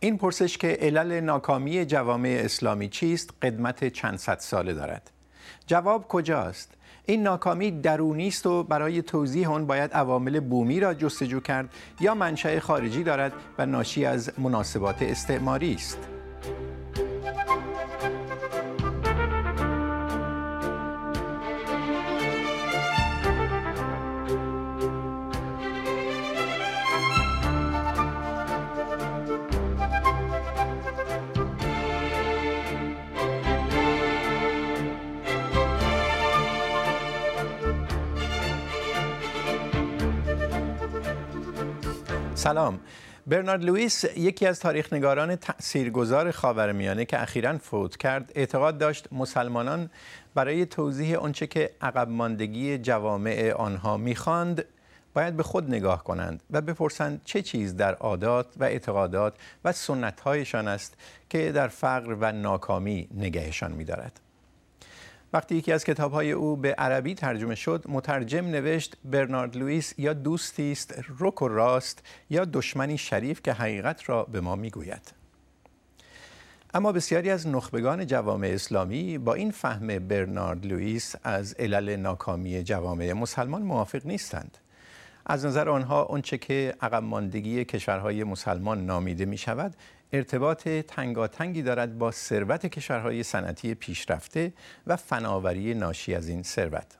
این پرسش که علل ناکامی جوامع اسلامی چیست قدمت چند صد ساله دارد جواب کجاست این ناکامی درونی است و برای توضیح آن باید عوامل بومی را جستجو کرد یا منشأ خارجی دارد و ناشی از مناسبات استعماری است سلام برنارد لوئیس یکی از تاریخنگاران تاثیرگذار خاورمیانه که اخیرا فوت کرد اعتقاد داشت مسلمانان برای توضیح آنچه که عقب ماندگی جوامع آنها میخواند باید به خود نگاه کنند و بپرسند چه چیز در عادات و اعتقادات و هایشان است که در فقر و ناکامی نگهشان میدارد وقتی یکی از کتابهای او به عربی ترجمه شد مترجم نوشت برنارد لوئیس یا دوستی است رک و راست یا دشمنی شریف که حقیقت را به ما میگوید اما بسیاری از نخبگان جوامع اسلامی با این فهم برنارد لوئیس از علل ناکامی جوامع مسلمان موافق نیستند از نظر آنها آنچه که عقب کشورهای مسلمان نامیده می شود ارتباط تنگاتنگی دارد با ثروت کشورهای صنعتی پیشرفته و فناوری ناشی از این ثروت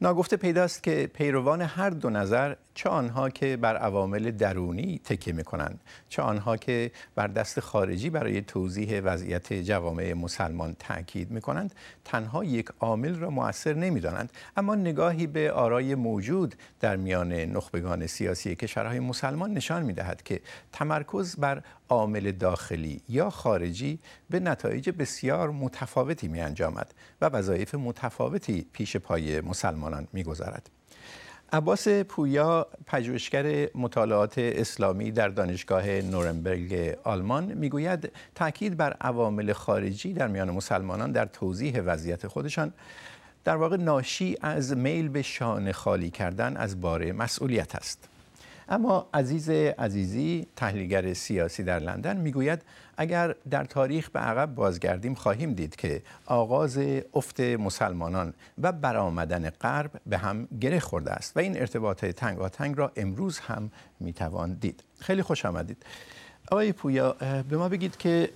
ناگفته پیداست که پیروان هر دو نظر چه آنها که بر عوامل درونی تکیه میکنند چه آنها که بر دست خارجی برای توضیح وضعیت جوامع مسلمان تاکید میکنند تنها یک عامل را مؤثر نمیدانند اما نگاهی به آرای موجود در میان نخبگان سیاسی کشورهای مسلمان نشان میدهد که تمرکز بر عامل داخلی یا خارجی به نتایج بسیار متفاوتی می انجامد و وظایف متفاوتی پیش پای مسلمانان می گذارد. عباس پویا پژوهشگر مطالعات اسلامی در دانشگاه نورنبرگ آلمان میگوید تاکید بر عوامل خارجی در میان مسلمانان در توضیح وضعیت خودشان در واقع ناشی از میل به شانه خالی کردن از بار مسئولیت است اما عزیز عزیزی تحلیلگر سیاسی در لندن میگوید اگر در تاریخ به عقب بازگردیم خواهیم دید که آغاز افت مسلمانان و برآمدن غرب به هم گره خورده است و این ارتباط تنگاتنگ را امروز هم میتوان دید خیلی خوش آمدید آقای پویا به ما بگید که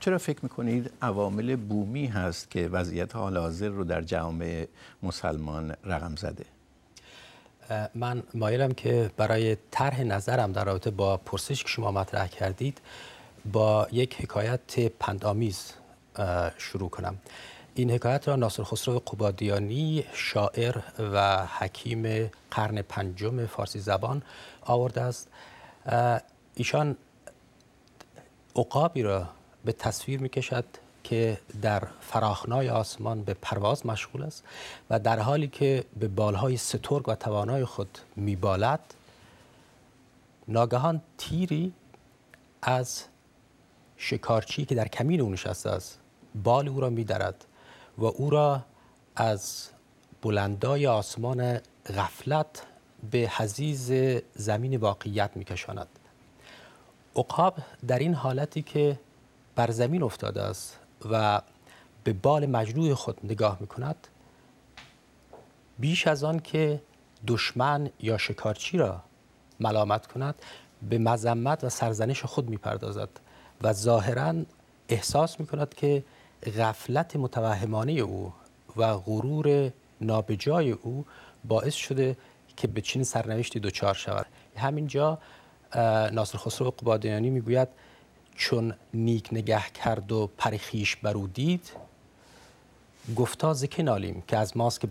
چرا فکر میکنید عوامل بومی هست که وضعیت حال حاضر رو در جامعه مسلمان رقم زده؟ من مایلم که برای طرح نظرم در رابطه با پرسش که شما مطرح کردید با یک حکایت پندامیز شروع کنم این حکایت را ناصر خسرو قبادیانی شاعر و حکیم قرن پنجم فارسی زبان آورده است ایشان عقابی را به تصویر کشد که در فراخنای آسمان به پرواز مشغول است و در حالی که به بالهای سترگ و توانای خود میبالد ناگهان تیری از شکارچی که در کمین او نشسته است بال او را میدرد و او را از بلندای آسمان غفلت به حزیز زمین واقعیت میکشاند عقاب در این حالتی که بر زمین افتاده است و به بال مجروح خود نگاه می کند بیش از آن که دشمن یا شکارچی را ملامت کند به مذمت و سرزنش خود میپردازد و ظاهرا احساس می کند که غفلت متوهمانه او و غرور نابجای او باعث شده که به چین سرنوشتی دچار شود همینجا ناصر خسرو قبادیانی میگوید چون نیک نگه کرد و پرخیش برو دید گفتا که نالیم که از ماست که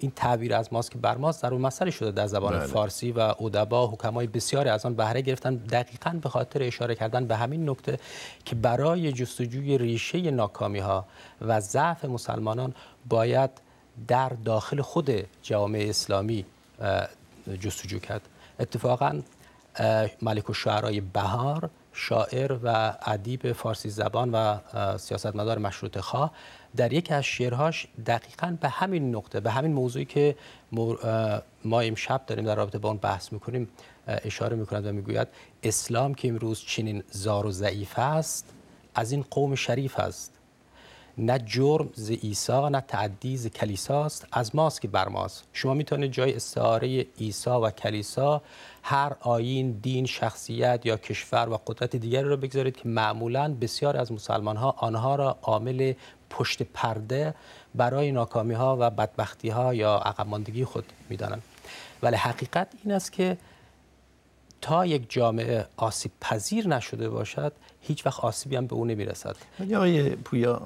این تعبیر از ماست که بر ماست مسئله شده در زبان بله. فارسی و ادبا حکمای بسیاری از آن بهره گرفتن دقیقا به خاطر اشاره کردن به همین نکته که برای جستجوی ریشه ناکامی ها و ضعف مسلمانان باید در داخل خود جامعه اسلامی جستجو کرد اتفاقا ملک و بهار شاعر و ادیب فارسی زبان و سیاستمدار مشروط خواه در یکی از شعرهاش دقیقا به همین نقطه به همین موضوعی که ما امشب داریم در رابطه با اون بحث میکنیم اشاره میکند و میگوید اسلام که امروز چنین زار و ضعیف است از این قوم شریف است نه جرم ز عیسی نه تعدی ز کلیساست از ماست که بر ماست شما میتونید جای استعاره عیسی و کلیسا هر آیین دین شخصیت یا کشور و قدرت دیگری رو بگذارید که معمولا بسیار از مسلمان ها آنها را عامل پشت پرده برای ناکامی ها و بدبختی ها یا عقب خود میدانند ولی حقیقت این است که تا یک جامعه آسیب پذیر نشده باشد هیچ وقت آسیبی هم به او نمیرسد ولی آقای پویا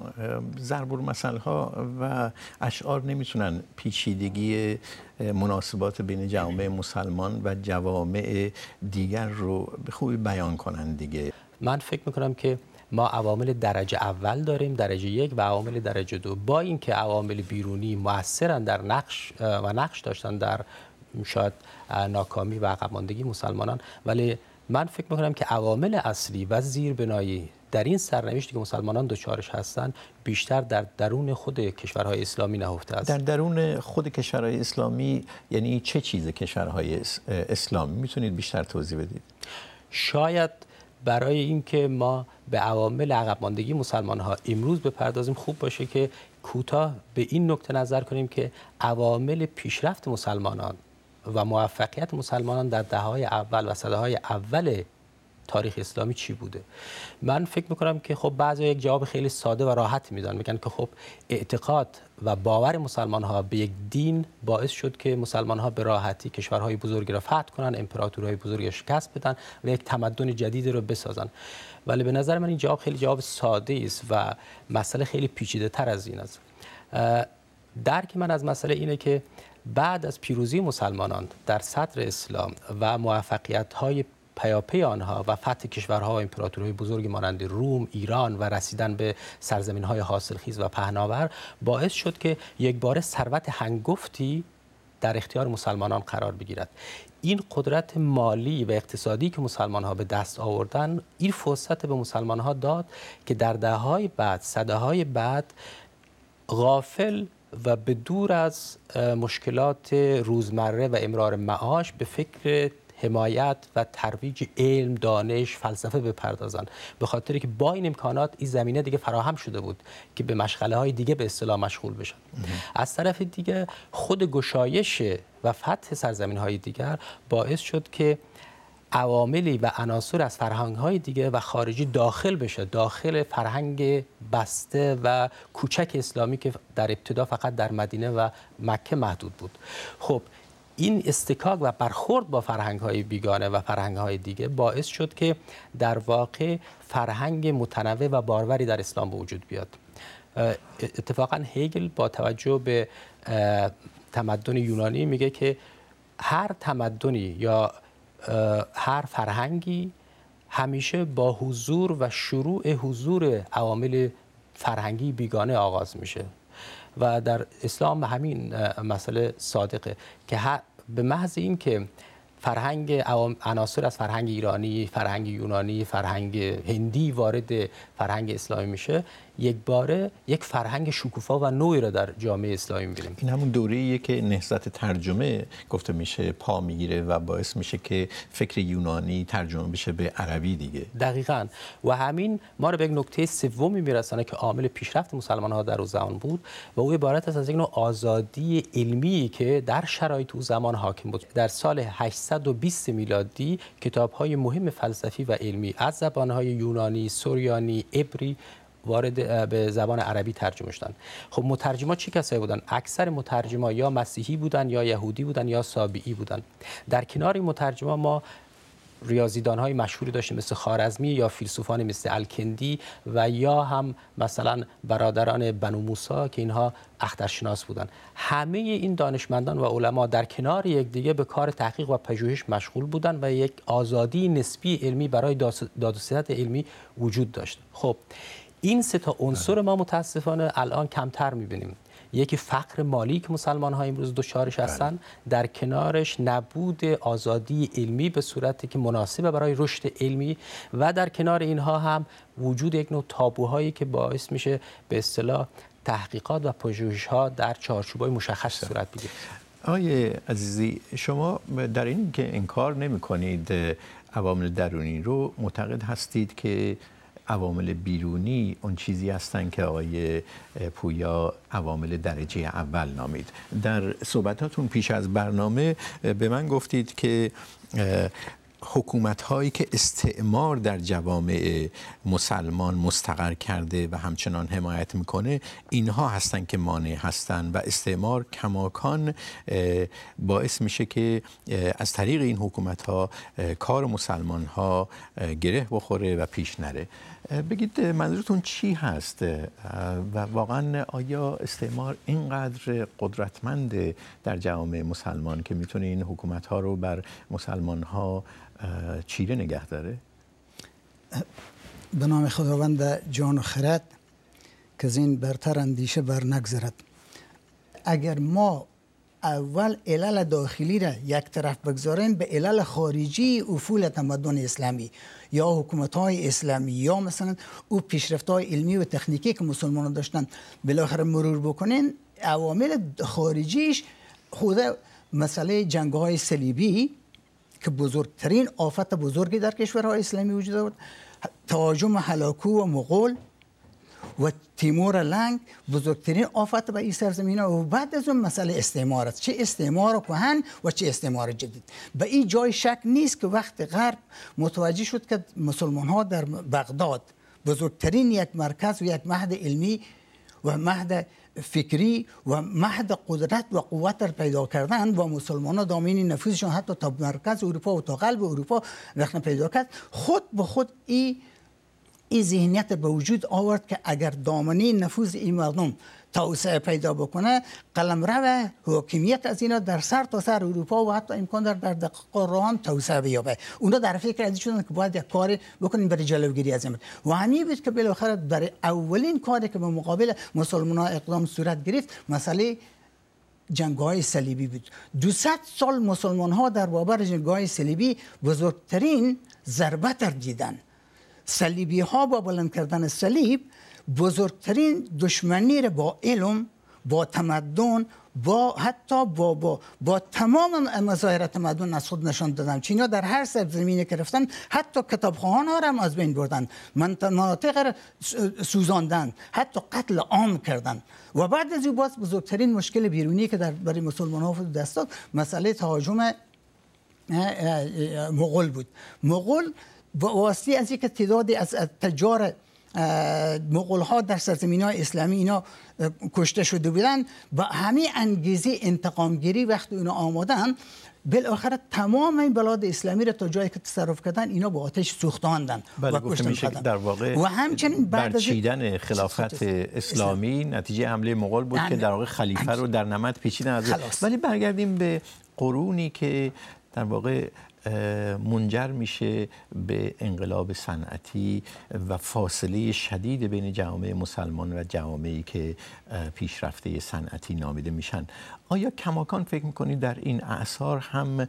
ضرب مسئله ها و اشعار نمیتونن پیچیدگی مناسبات بین جامعه مسلمان و جوامع دیگر رو به خوبی بیان کنن دیگه من فکر میکنم که ما عوامل درجه اول داریم درجه یک و عوامل درجه دو با اینکه عوامل بیرونی موثرن در نقش و نقش داشتن در شاید ناکامی و عقب مسلمانان ولی من فکر میکنم که عوامل اصلی و زیربنایی در این سرنوشتی که مسلمانان دچارش هستند بیشتر در درون خود کشورهای اسلامی نهفته است در درون خود کشورهای اسلامی یعنی چه چیز کشورهای اسلامی میتونید بیشتر توضیح بدید شاید برای اینکه ما به عوامل عقب ماندگی مسلمان ها امروز بپردازیم خوب باشه که کوتاه به این نکته نظر کنیم که عوامل پیشرفت مسلمانان و موفقیت مسلمانان در دههای اول و صده های اول تاریخ اسلامی چی بوده من فکر میکنم که خب بعضی یک جواب خیلی ساده و راحت میدن میگن که خب اعتقاد و باور مسلمان ها به یک دین باعث شد که مسلمان ها به راحتی کشورهای بزرگی را فتح کنن امپراتورهای بزرگی را شکست بدن و یک تمدن جدیدی را بسازن ولی به نظر من این جواب خیلی جواب ساده است و مسئله خیلی پیچیده تر از این است درک من از مسئله اینه که بعد از پیروزی مسلمانان در صدر اسلام و موفقیت های پیاپی آنها و فتح کشورها و امپراتوری بزرگی مانند روم، ایران و رسیدن به سرزمین های حاصلخیز و پهناور باعث شد که یک بار ثروت هنگفتی در اختیار مسلمانان قرار بگیرد این قدرت مالی و اقتصادی که مسلمان ها به دست آوردن این فرصت به مسلمان ها داد که در دههای بعد صده های بعد غافل و به دور از مشکلات روزمره و امرار معاش به فکر حمایت و ترویج علم دانش فلسفه بپردازند. به خاطری که با این امکانات این زمینه دیگه فراهم شده بود که به مشغله های دیگه به اصطلاح مشغول بشن از طرف دیگه خود گشایش و فتح سرزمین های دیگر باعث شد که عواملی و عناصر از فرهنگ های دیگه و خارجی داخل بشه داخل فرهنگ بسته و کوچک اسلامی که در ابتدا فقط در مدینه و مکه محدود بود خب این استکاک و برخورد با فرهنگ های بیگانه و فرهنگ های دیگه باعث شد که در واقع فرهنگ متنوع و باروری در اسلام به وجود بیاد اتفاقا هیگل با توجه به تمدن یونانی میگه که هر تمدنی یا هر فرهنگی همیشه با حضور و شروع حضور عوامل فرهنگی بیگانه آغاز میشه و در اسلام همین مسئله صادقه که به محض اینکه فرهنگ عناصر از فرهنگ ایرانی، فرهنگ یونانی، فرهنگ هندی وارد فرهنگ اسلامی میشه یک باره یک فرهنگ شکوفا و نوعی را در جامعه اسلامی می‌بینیم این همون دوره‌ایه که نهضت ترجمه گفته میشه پا میگیره و باعث میشه که فکر یونانی ترجمه بشه به عربی دیگه دقیقا و همین ما رو به یک نکته سومی میرسانه که عامل پیشرفت مسلمان ها در اون زمان بود و او عبارت است از یک نوع آزادی علمی که در شرایط او زمان حاکم بود در سال 820 میلادی کتاب های مهم فلسفی و علمی از زبان های یونانی، سوریانی، عبری وارد به زبان عربی ترجمه شدن خب مترجما چه کسایی بودن اکثر مترجما یا مسیحی بودن یا یهودی بودن یا سابعی بودن در کنار این مترجما ما ریاضیدان های مشهوری داشتیم مثل خارزمی یا فیلسوفان مثل الکندی و یا هم مثلا برادران بنو موسا که اینها اخترشناس بودند همه این دانشمندان و علما در کنار یکدیگه به کار تحقیق و پژوهش مشغول بودند و یک آزادی نسبی علمی برای دادوستد علمی وجود داشت خب این سه تا عنصر بله. ما متاسفانه الان کمتر میبینیم یکی فقر مالی که مسلمان ها امروز دچارش بله. هستن در کنارش نبود آزادی علمی به صورتی که مناسبه برای رشد علمی و در کنار اینها هم وجود یک نوع تابوهایی که باعث میشه به اصطلاح تحقیقات و پژوهش ها در چارچوبای مشخص صورت بگیره آقای عزیزی شما در این که انکار نمی کنید عوامل درونی رو معتقد هستید که عوامل بیرونی اون چیزی هستن که آقای پویا عوامل درجه اول نامید در صحبتاتون پیش از برنامه به من گفتید که حکومت هایی که استعمار در جوامع مسلمان مستقر کرده و همچنان حمایت میکنه اینها هستند که مانع هستند و استعمار کماکان باعث میشه که از طریق این حکومت ها کار مسلمان ها گره بخوره و پیش نره بگید منظورتون چی هست و واقعا آیا استعمار اینقدر قدرتمند در جامعه مسلمان که میتونه این حکومت ها رو بر مسلمان ها چیره نگه داره به نام خداوند جان و خرد که از این برتر اندیشه بر نگذرد اگر ما اول علل داخلی را یک طرف بگذاریم به علل خارجی افول تمدن اسلامی یا حکومت های اسلامی یا مثلا او پیشرفت های علمی و تکنیکی که مسلمان داشتن بالاخره مرور بکنین عوامل خارجیش خود مسئله جنگ های سلیبی که بزرگترین آفت بزرگی در کشورهای اسلامی وجود دارد تهاجم هلاکو و مغول و تیمور لنگ بزرگترین آفت به این سرزمین ها و بعد از اون مسئله استعمار است چه استعمار کهن و چه استعمار جدید به این جای شک نیست که وقت غرب متوجه شد که مسلمان ها در بغداد بزرگترین یک مرکز و یک مهد علمی و مهد فکری و محد قدرت و قوت را پیدا کردن و مسلمان ها دامین نفوذشان حتی تا مرکز اروپا و تا قلب اروپا رخنه پیدا کرد خود به خود این این ذهنیت به وجود آورد که اگر دامنه نفوذ این مردم توسعه پیدا بکنه قلم قلمرو حاکمیت از اینا در سر تا سر اروپا و حتی امکان در در دقیقه رو توسعه بیابه اونا در فکر از شدن که باید یک کاری بکنیم برای جلوگیری از این و همین بود که بالاخره در اولین کاری که به مقابل مسلمان ها اقدام صورت گرفت مسئله جنگ های سلیبی بود 200 سال مسلمان ها در بابر جنگ های صلیبی بزرگترین ضربه دیدن. صلیبی ها با بلند کردن صلیب بزرگترین دشمنی را با علم با تمدن با حتی با با, با تمام مظاهر تمدن از خود نشان دادن چینا در هر سرزمینی که رفتن حتی کتابخانه ها هم از بین بردن مناطق را سوزاندن حتی قتل عام کردن و بعد از این باز بزرگترین مشکل بیرونی که در برای مسلمان ها دست داد مسئله تهاجم مغول بود مغول واسطی از یک تعداد از تجار مغول ها در سرزمین های اسلامی اینا کشته شده بودن و همه انگیزه گیری وقتی اینا آمادن بالاخره تمام این بلاد اسلامی را تا جایی که تصرف کردن اینا با آتش سوختاندن بله و گفته میشه در واقع و همچنین بعد برچیدن خلافت اسلامی نتیجه حمله مغول بود که بله. در واقع خلیفه رو در نمد پیچیدن از ولی برگردیم به قرونی که در واقع منجر میشه به انقلاب صنعتی و فاصله شدید بین جامعه مسلمان و ای که پیشرفته صنعتی نامیده میشن آیا کماکان فکر میکنید در این اعثار هم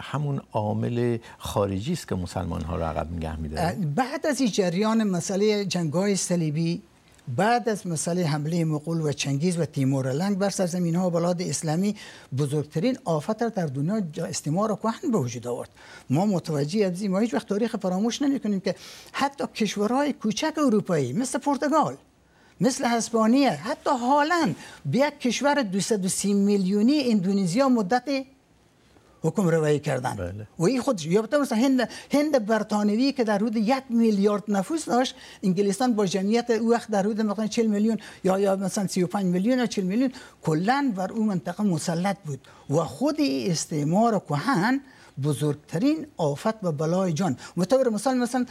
همون عامل خارجی است که مسلمان ها را عقب نگه میداره بعد از این جریان مسئله جنگ های صلیبی بعد از مسئله حمله مقول و چنگیز و تیمور تیمورلنگ بر سرزمین ها بلاد اسلامی بزرگترین آفت در دنیا استعمار و کهن به وجود آورد ما متوجه از ما هیچ وقت تاریخ فراموش نمی کنیم که حتی کشورهای کوچک اروپایی مثل پرتغال مثل اسپانیا حتی هلند به یک کشور 230 میلیونی اندونزیا مدت حکم روایی کردن بله. و این خود یابتا مثلا هند هند برتانوی که در حدود یک میلیارد نفوس داشت انگلستان با جمعیت او وقت در حدود مثلا 40 میلیون یا یا مثلا 35 میلیون یا 40 میلیون کلا بر اون منطقه مسلط بود و خود استعمار کهن بزرگترین آفت و بلای جان متبر مثال مثلا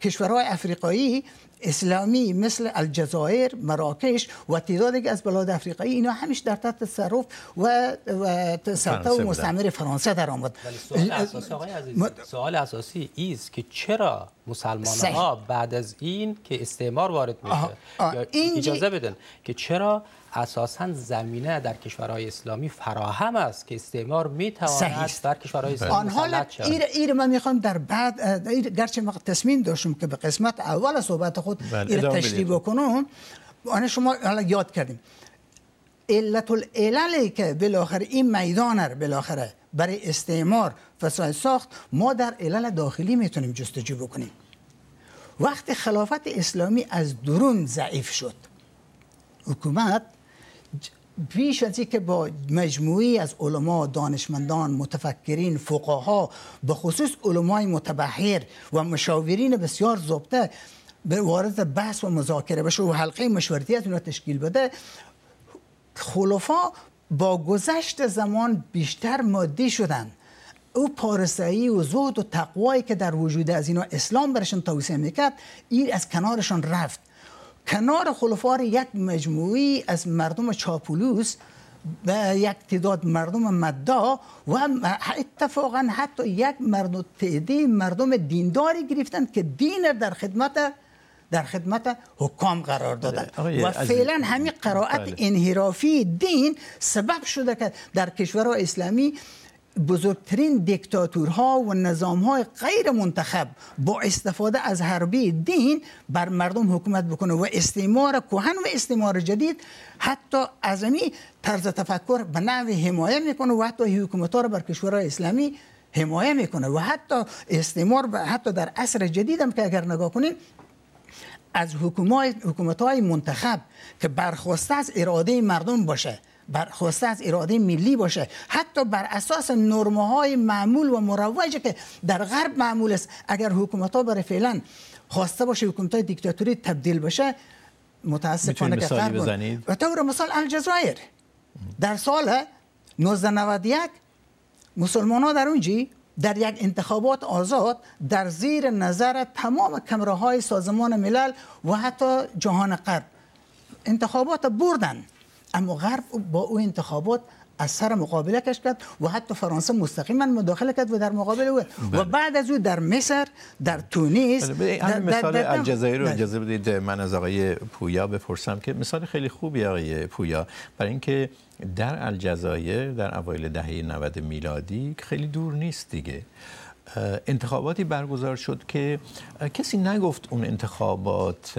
کشورهای افریقایی اسلامی مثل الجزایر مراکش و تعدادی از بلاد افریقایی اینا همیش در تحت تصرف و, و سلطه و مستعمره فرانسه در آمد سوال اساسی اساسی ایست که چرا مسلمان ها بعد از این که استعمار وارد میشه اجازه بدن که چرا اساسا زمینه در کشورهای اسلامی فراهم است که استعمار می تواند در کشورهای اسلامی آنها ایر, ایر من میخوام در بعد ایر گرچه ما تصمیم داشتیم که به قسمت اول صحبت خود بله، ایر تشریح بکنم آن شما حالا یاد کردیم علت العلل که بالاخره این میدان رو بالاخره برای استعمار فساد ساخت ما در علل داخلی میتونیم جستجو بکنیم وقتی خلافت اسلامی از درون ضعیف شد حکومت بیش از که با مجموعی از علما دانشمندان متفکرین فقها به خصوص علمای متبحر و مشاورین بسیار زبطه به وارد بحث و مذاکره بشه و حلقه از را تشکیل بده خلفا با گذشت زمان بیشتر مادی شدن او پارسایی و زهد و تقوایی که در وجود از اینا اسلام برشون توصیه میکرد این از کنارشان رفت کنار خلفار یک مجموعی از مردم چاپولوس و یک تعداد مردم مدا و اتفاقا حتی یک مردم تعدی مردم دینداری گرفتند که دین در خدمت در خدمت حکام قرار دادند. و فعلا همین قرائت بله. انحرافی دین سبب شده که در کشورهای اسلامی بزرگترین دیکتاتورها و نظامهای غیر منتخب با استفاده از حربی دین بر مردم حکومت بکنه و استعمار کهن و استعمار جدید حتی این طرز تفکر به نوع حمایه میکنه و حتی حکومت ها رو بر کشور اسلامی حمایه میکنه و حتی استعمار حتی در عصر جدید هم که اگر نگاه کنیم از حکومت های منتخب که برخواسته از اراده مردم باشه خواسته از اراده ملی باشه حتی بر اساس نرمه های معمول و مروجه که در غرب معمول است اگر حکومت ها برای فعلا خواسته باشه حکومت های دیکتاتوری تبدیل باشه متاسفانه که غرب و طور مثال الجزایر در سال 1991 مسلمان ها در اونجی در یک انتخابات آزاد در زیر نظر تمام کمره های سازمان ملل و حتی جهان غرب انتخابات بردن اما غرب با او انتخابات از سر مقابله کش کرد و حتی فرانسه مستقیما مداخله کرد و در مقابل او و بله. بعد از او در مصر در تونس بله، بله، در مثال الجزایر رو اجازه بدید من از آقای پویا بپرسم که مثال خیلی خوبی آقای پویا برای اینکه در الجزایر در اوایل دهه 90 میلادی خیلی دور نیست دیگه انتخاباتی برگزار شد که کسی نگفت اون انتخابات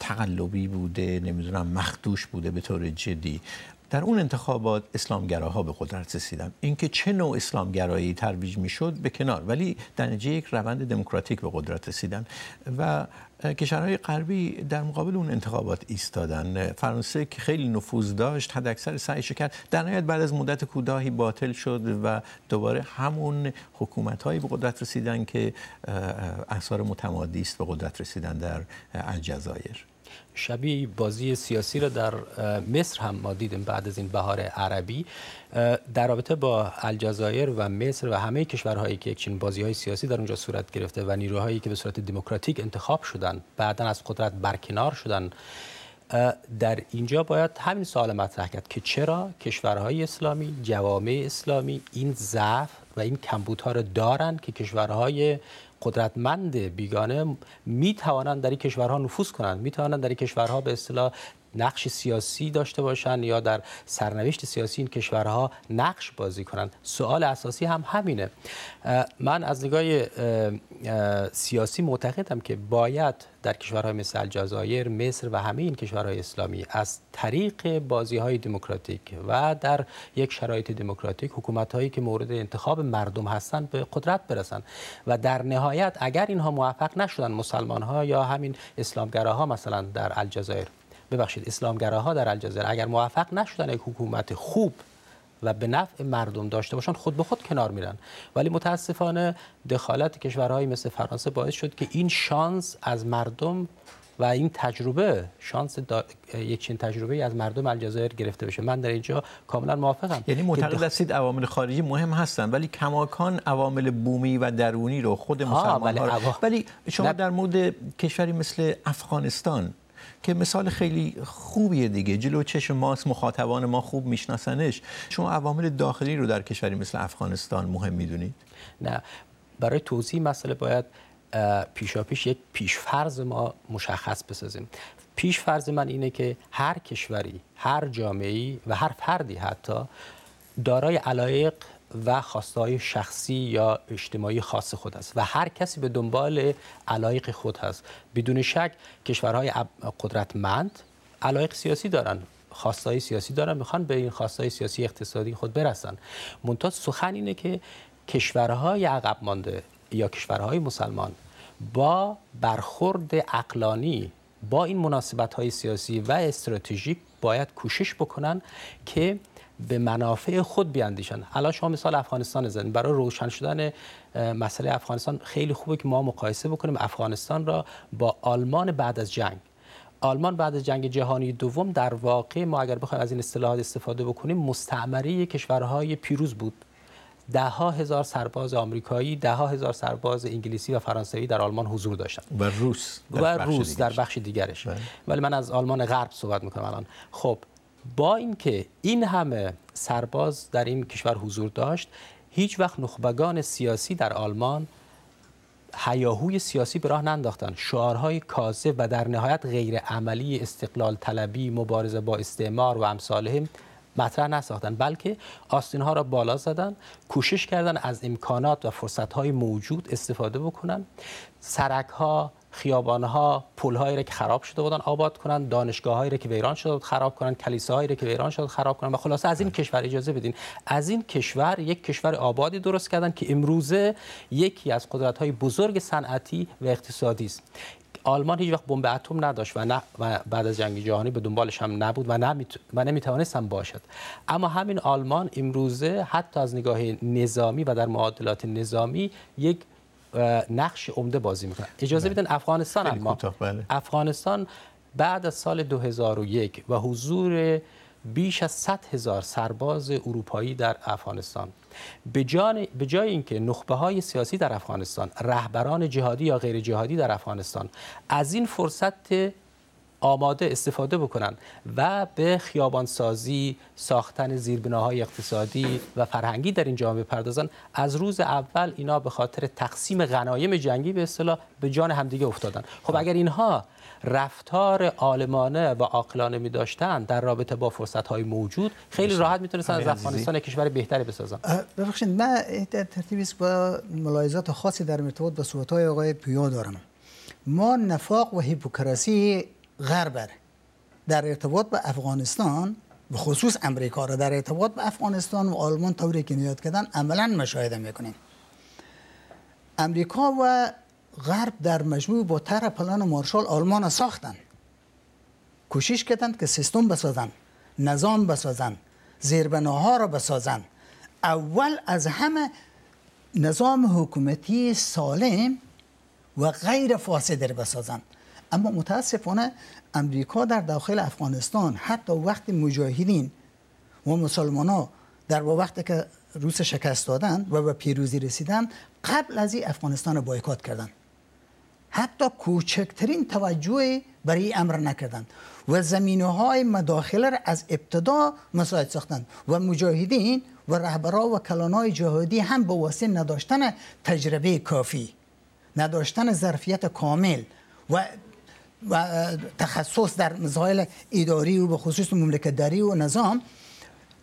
تقلبی بوده نمیدونم مخدوش بوده به طور جدی در اون انتخابات اسلامگراها به قدرت رسیدن اینکه چه نوع اسلامگرایی ترویج میشد به کنار ولی در نتیجه یک روند دموکراتیک به قدرت رسیدن و کشورهای غربی در مقابل اون انتخابات ایستادن فرانسه که خیلی نفوذ داشت حد اکثر سعیش کرد در نهایت بعد از مدت کوتاهی باطل شد و دوباره همون حکومت هایی به قدرت رسیدن که اثار متمادی است به قدرت رسیدن در الجزایر شبیه بازی سیاسی را در مصر هم ما دیدیم بعد از این بهار عربی در رابطه با الجزایر و مصر و همه کشورهایی که یک بازی های سیاسی در اونجا صورت گرفته و نیروهایی که به صورت دموکراتیک انتخاب شدن بعدا از قدرت برکنار شدن در اینجا باید همین سوال مطرح کرد که چرا کشورهای اسلامی جوامع اسلامی این ضعف و این کمبودها را دارند که کشورهای قدرتمند بیگانه می توانند در این کشورها نفوذ کنند می توانند در این کشورها به اصطلاح نقش سیاسی داشته باشند یا در سرنوشت سیاسی این کشورها نقش بازی کنند سوال اساسی هم همینه من از نگاه سیاسی معتقدم که باید در کشورهای مثل الجزایر، مصر و همه این کشورهای اسلامی از طریق بازی های دموکراتیک و در یک شرایط دموکراتیک حکومت هایی که مورد انتخاب مردم هستند به قدرت برسند و در نهایت اگر اینها موفق نشدن مسلمان ها یا همین اسلامگراها مثلا در الجزایر ببخشید اسلامگراها در الجزایر اگر موفق نشدن یک حکومت خوب و به نفع مردم داشته باشن خود به خود کنار میرن ولی متاسفانه دخالت کشورهایی مثل فرانسه باعث شد که این شانس از مردم و این تجربه شانس دا... یک چین تجربه از مردم الجزایر گرفته بشه من در اینجا کاملا موافقم یعنی معتقد هستید عوامل خارجی مهم هستن ولی کماکان عوامل بومی و درونی رو خود مسلمان ولی, بله، ولی شما در مورد کشوری مثل افغانستان که مثال خیلی خوبیه دیگه جلو چشم ماست مخاطبان ما خوب میشناسنش شما عوامل داخلی رو در کشوری مثل افغانستان مهم میدونید نه برای توضیح مسئله باید پیشا پیش یک فرض ما مشخص بسازیم فرض من اینه که هر کشوری هر جامعی و هر فردی حتی دارای علایق و خواسته شخصی یا اجتماعی خاص خود است و هر کسی به دنبال علایق خود هست بدون شک کشورهای قدرتمند علایق سیاسی دارند خواستای سیاسی دارن میخوان به این خواستای سیاسی اقتصادی خود برسن منتها سخن اینه که کشورهای عقب مانده یا کشورهای مسلمان با برخورد اقلانی با این مناسبت های سیاسی و استراتژیک باید کوشش بکنن که به منافع خود بیاندیشن الان شما مثال افغانستان زدن برای روشن شدن مسئله افغانستان خیلی خوبه که ما مقایسه بکنیم افغانستان را با آلمان بعد از جنگ آلمان بعد از جنگ جهانی دوم در واقع ما اگر بخوایم از این اصطلاحات استفاده بکنیم مستعمره کشورهای پیروز بود ده ها هزار سرباز آمریکایی ده ها هزار سرباز انگلیسی و فرانسوی در آلمان حضور داشتند. و روس و روس در بخش دیگرش بله. ولی من از آلمان غرب صحبت میکنم الان خب با اینکه این همه سرباز در این کشور حضور داشت هیچ وقت نخبگان سیاسی در آلمان حیاهوی سیاسی به راه ننداختن شعارهای کاذب و در نهایت غیر عملی استقلال طلبی مبارزه با استعمار و امثالهم مطرح نساختن بلکه آستین ها را بالا زدن کوشش کردن از امکانات و فرصت های موجود استفاده بکنن سرک ها خیابان ها پل هایی را که خراب شده بودن آباد کنن دانشگاه هایی را که ویران شده بود خراب کنن کلیسا هایی را که ویران شده خراب کنن و خلاصه از این بله. کشور اجازه بدین از این کشور یک کشور آبادی درست کردن که امروزه یکی از قدرت های بزرگ صنعتی و اقتصادی است آلمان هیچ وقت بمب اتم نداشت و, نه و بعد از جنگ جهانی به دنبالش هم نبود و, نمی و نمیتوانست هم باشد اما همین آلمان امروزه حتی از نگاه نظامی و در معادلات نظامی یک نقش عمده بازی میکنه اجازه بله. بدن افغانستان بله. افغانستان بعد از سال 2001 و حضور بیش از 100 هزار سرباز اروپایی در افغانستان به جای اینکه نخبه های سیاسی در افغانستان رهبران جهادی یا غیر جهادی در افغانستان از این فرصت آماده استفاده بکنن و به خیابانسازی ساختن زیربناهای اقتصادی و فرهنگی در این جامعه پردازن از روز اول اینا به خاطر تقسیم غنایم جنگی به اصطلاح به جان همدیگه افتادن خب اگر اینها رفتار عالمانه و عاقلانه می داشتن در رابطه با فرصت های موجود خیلی راحت میتونستن از افغانستان کشور بهتری بسازن ببخشید من ترتیبی با ملاحظات خاصی در ارتباط با صحبت های آقای پویا دارم ما نفاق و هیپوکراسی غرب در ارتباط به افغانستان و خصوص امریکا را در ارتباط به افغانستان و آلمان طوری که نیاد کردن عملا مشاهده میکنیم امریکا و غرب در مجموع با تر پلان مارشال آلمان ساختن کوشش کردند که سیستم بسازند نظام بسازند زیربناها را بسازند اول از همه نظام حکومتی سالم و غیر فاسد را بسازن اما متاسفانه امریکا در داخل افغانستان حتی وقتی مجاهدین و مسلمان ها در وقتی که روس شکست دادند و به پیروزی رسیدند قبل از این افغانستان را بایکات کردند حتی کوچکترین توجه برای امر نکردند و زمینه های مداخله را از ابتدا مساعد ساختند و مجاهدین و رهبرا و کلانای جهادی هم به واسه نداشتن تجربه کافی نداشتن ظرفیت کامل و تخصص در مسائل اداری و به خصوص مملکتداری و نظام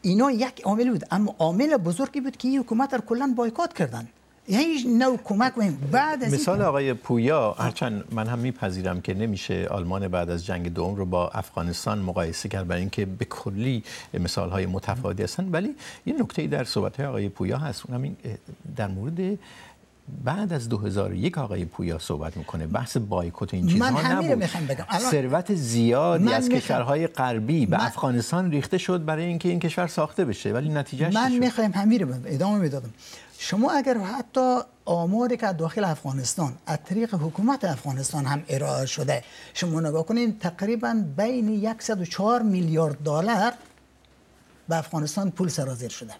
اینا یک عامل بود اما عامل بزرگی بود که این حکومت را کلا بایکات کردند یعنی کمک کنیم بعد مثال آقای پویا هرچند من هم میپذیرم که نمیشه آلمان بعد از جنگ دوم رو با افغانستان مقایسه کرد برای اینکه به کلی مثال های متفاوتی هستن ولی یه نکته در صحبت های آقای پویا هست اونم این در مورد بعد از 2001 آقای پویا صحبت میکنه بحث بایکوت این چیزها من نبود بگم. ثروت زیادی از کشورهای غربی به افغانستان ریخته شد برای اینکه این کشور ساخته بشه ولی نتیجه من میخوام همین رو ادامه میدادم شما اگر حتی آماری که داخل افغانستان از طریق حکومت افغانستان هم ارائه شده شما نگاه کنید تقریبا بین 104 میلیارد دلار به افغانستان پول سرازیر شده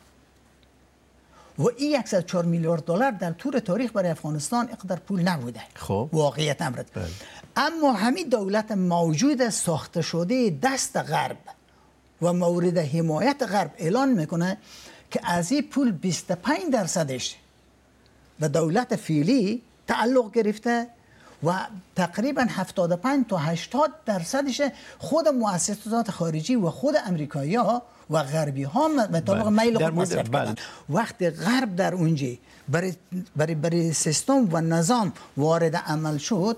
و این 104 میلیارد دلار در طول تاریخ برای افغانستان اقدر پول نبوده خب واقعیت امر بله. اما همین دولت موجود ساخته شده دست غرب و مورد حمایت غرب اعلان میکنه که از این پول 25 درصدش به دولت فیلی تعلق گرفته و تقریبا 75 تا 80 درصدش خود مؤسسات خارجی و خود امریکایی ها و غربی ها مطابق بله. میل خود مصرف کردن بله. وقتی غرب در اونجا برای, برای, سیستم و نظام وارد عمل شد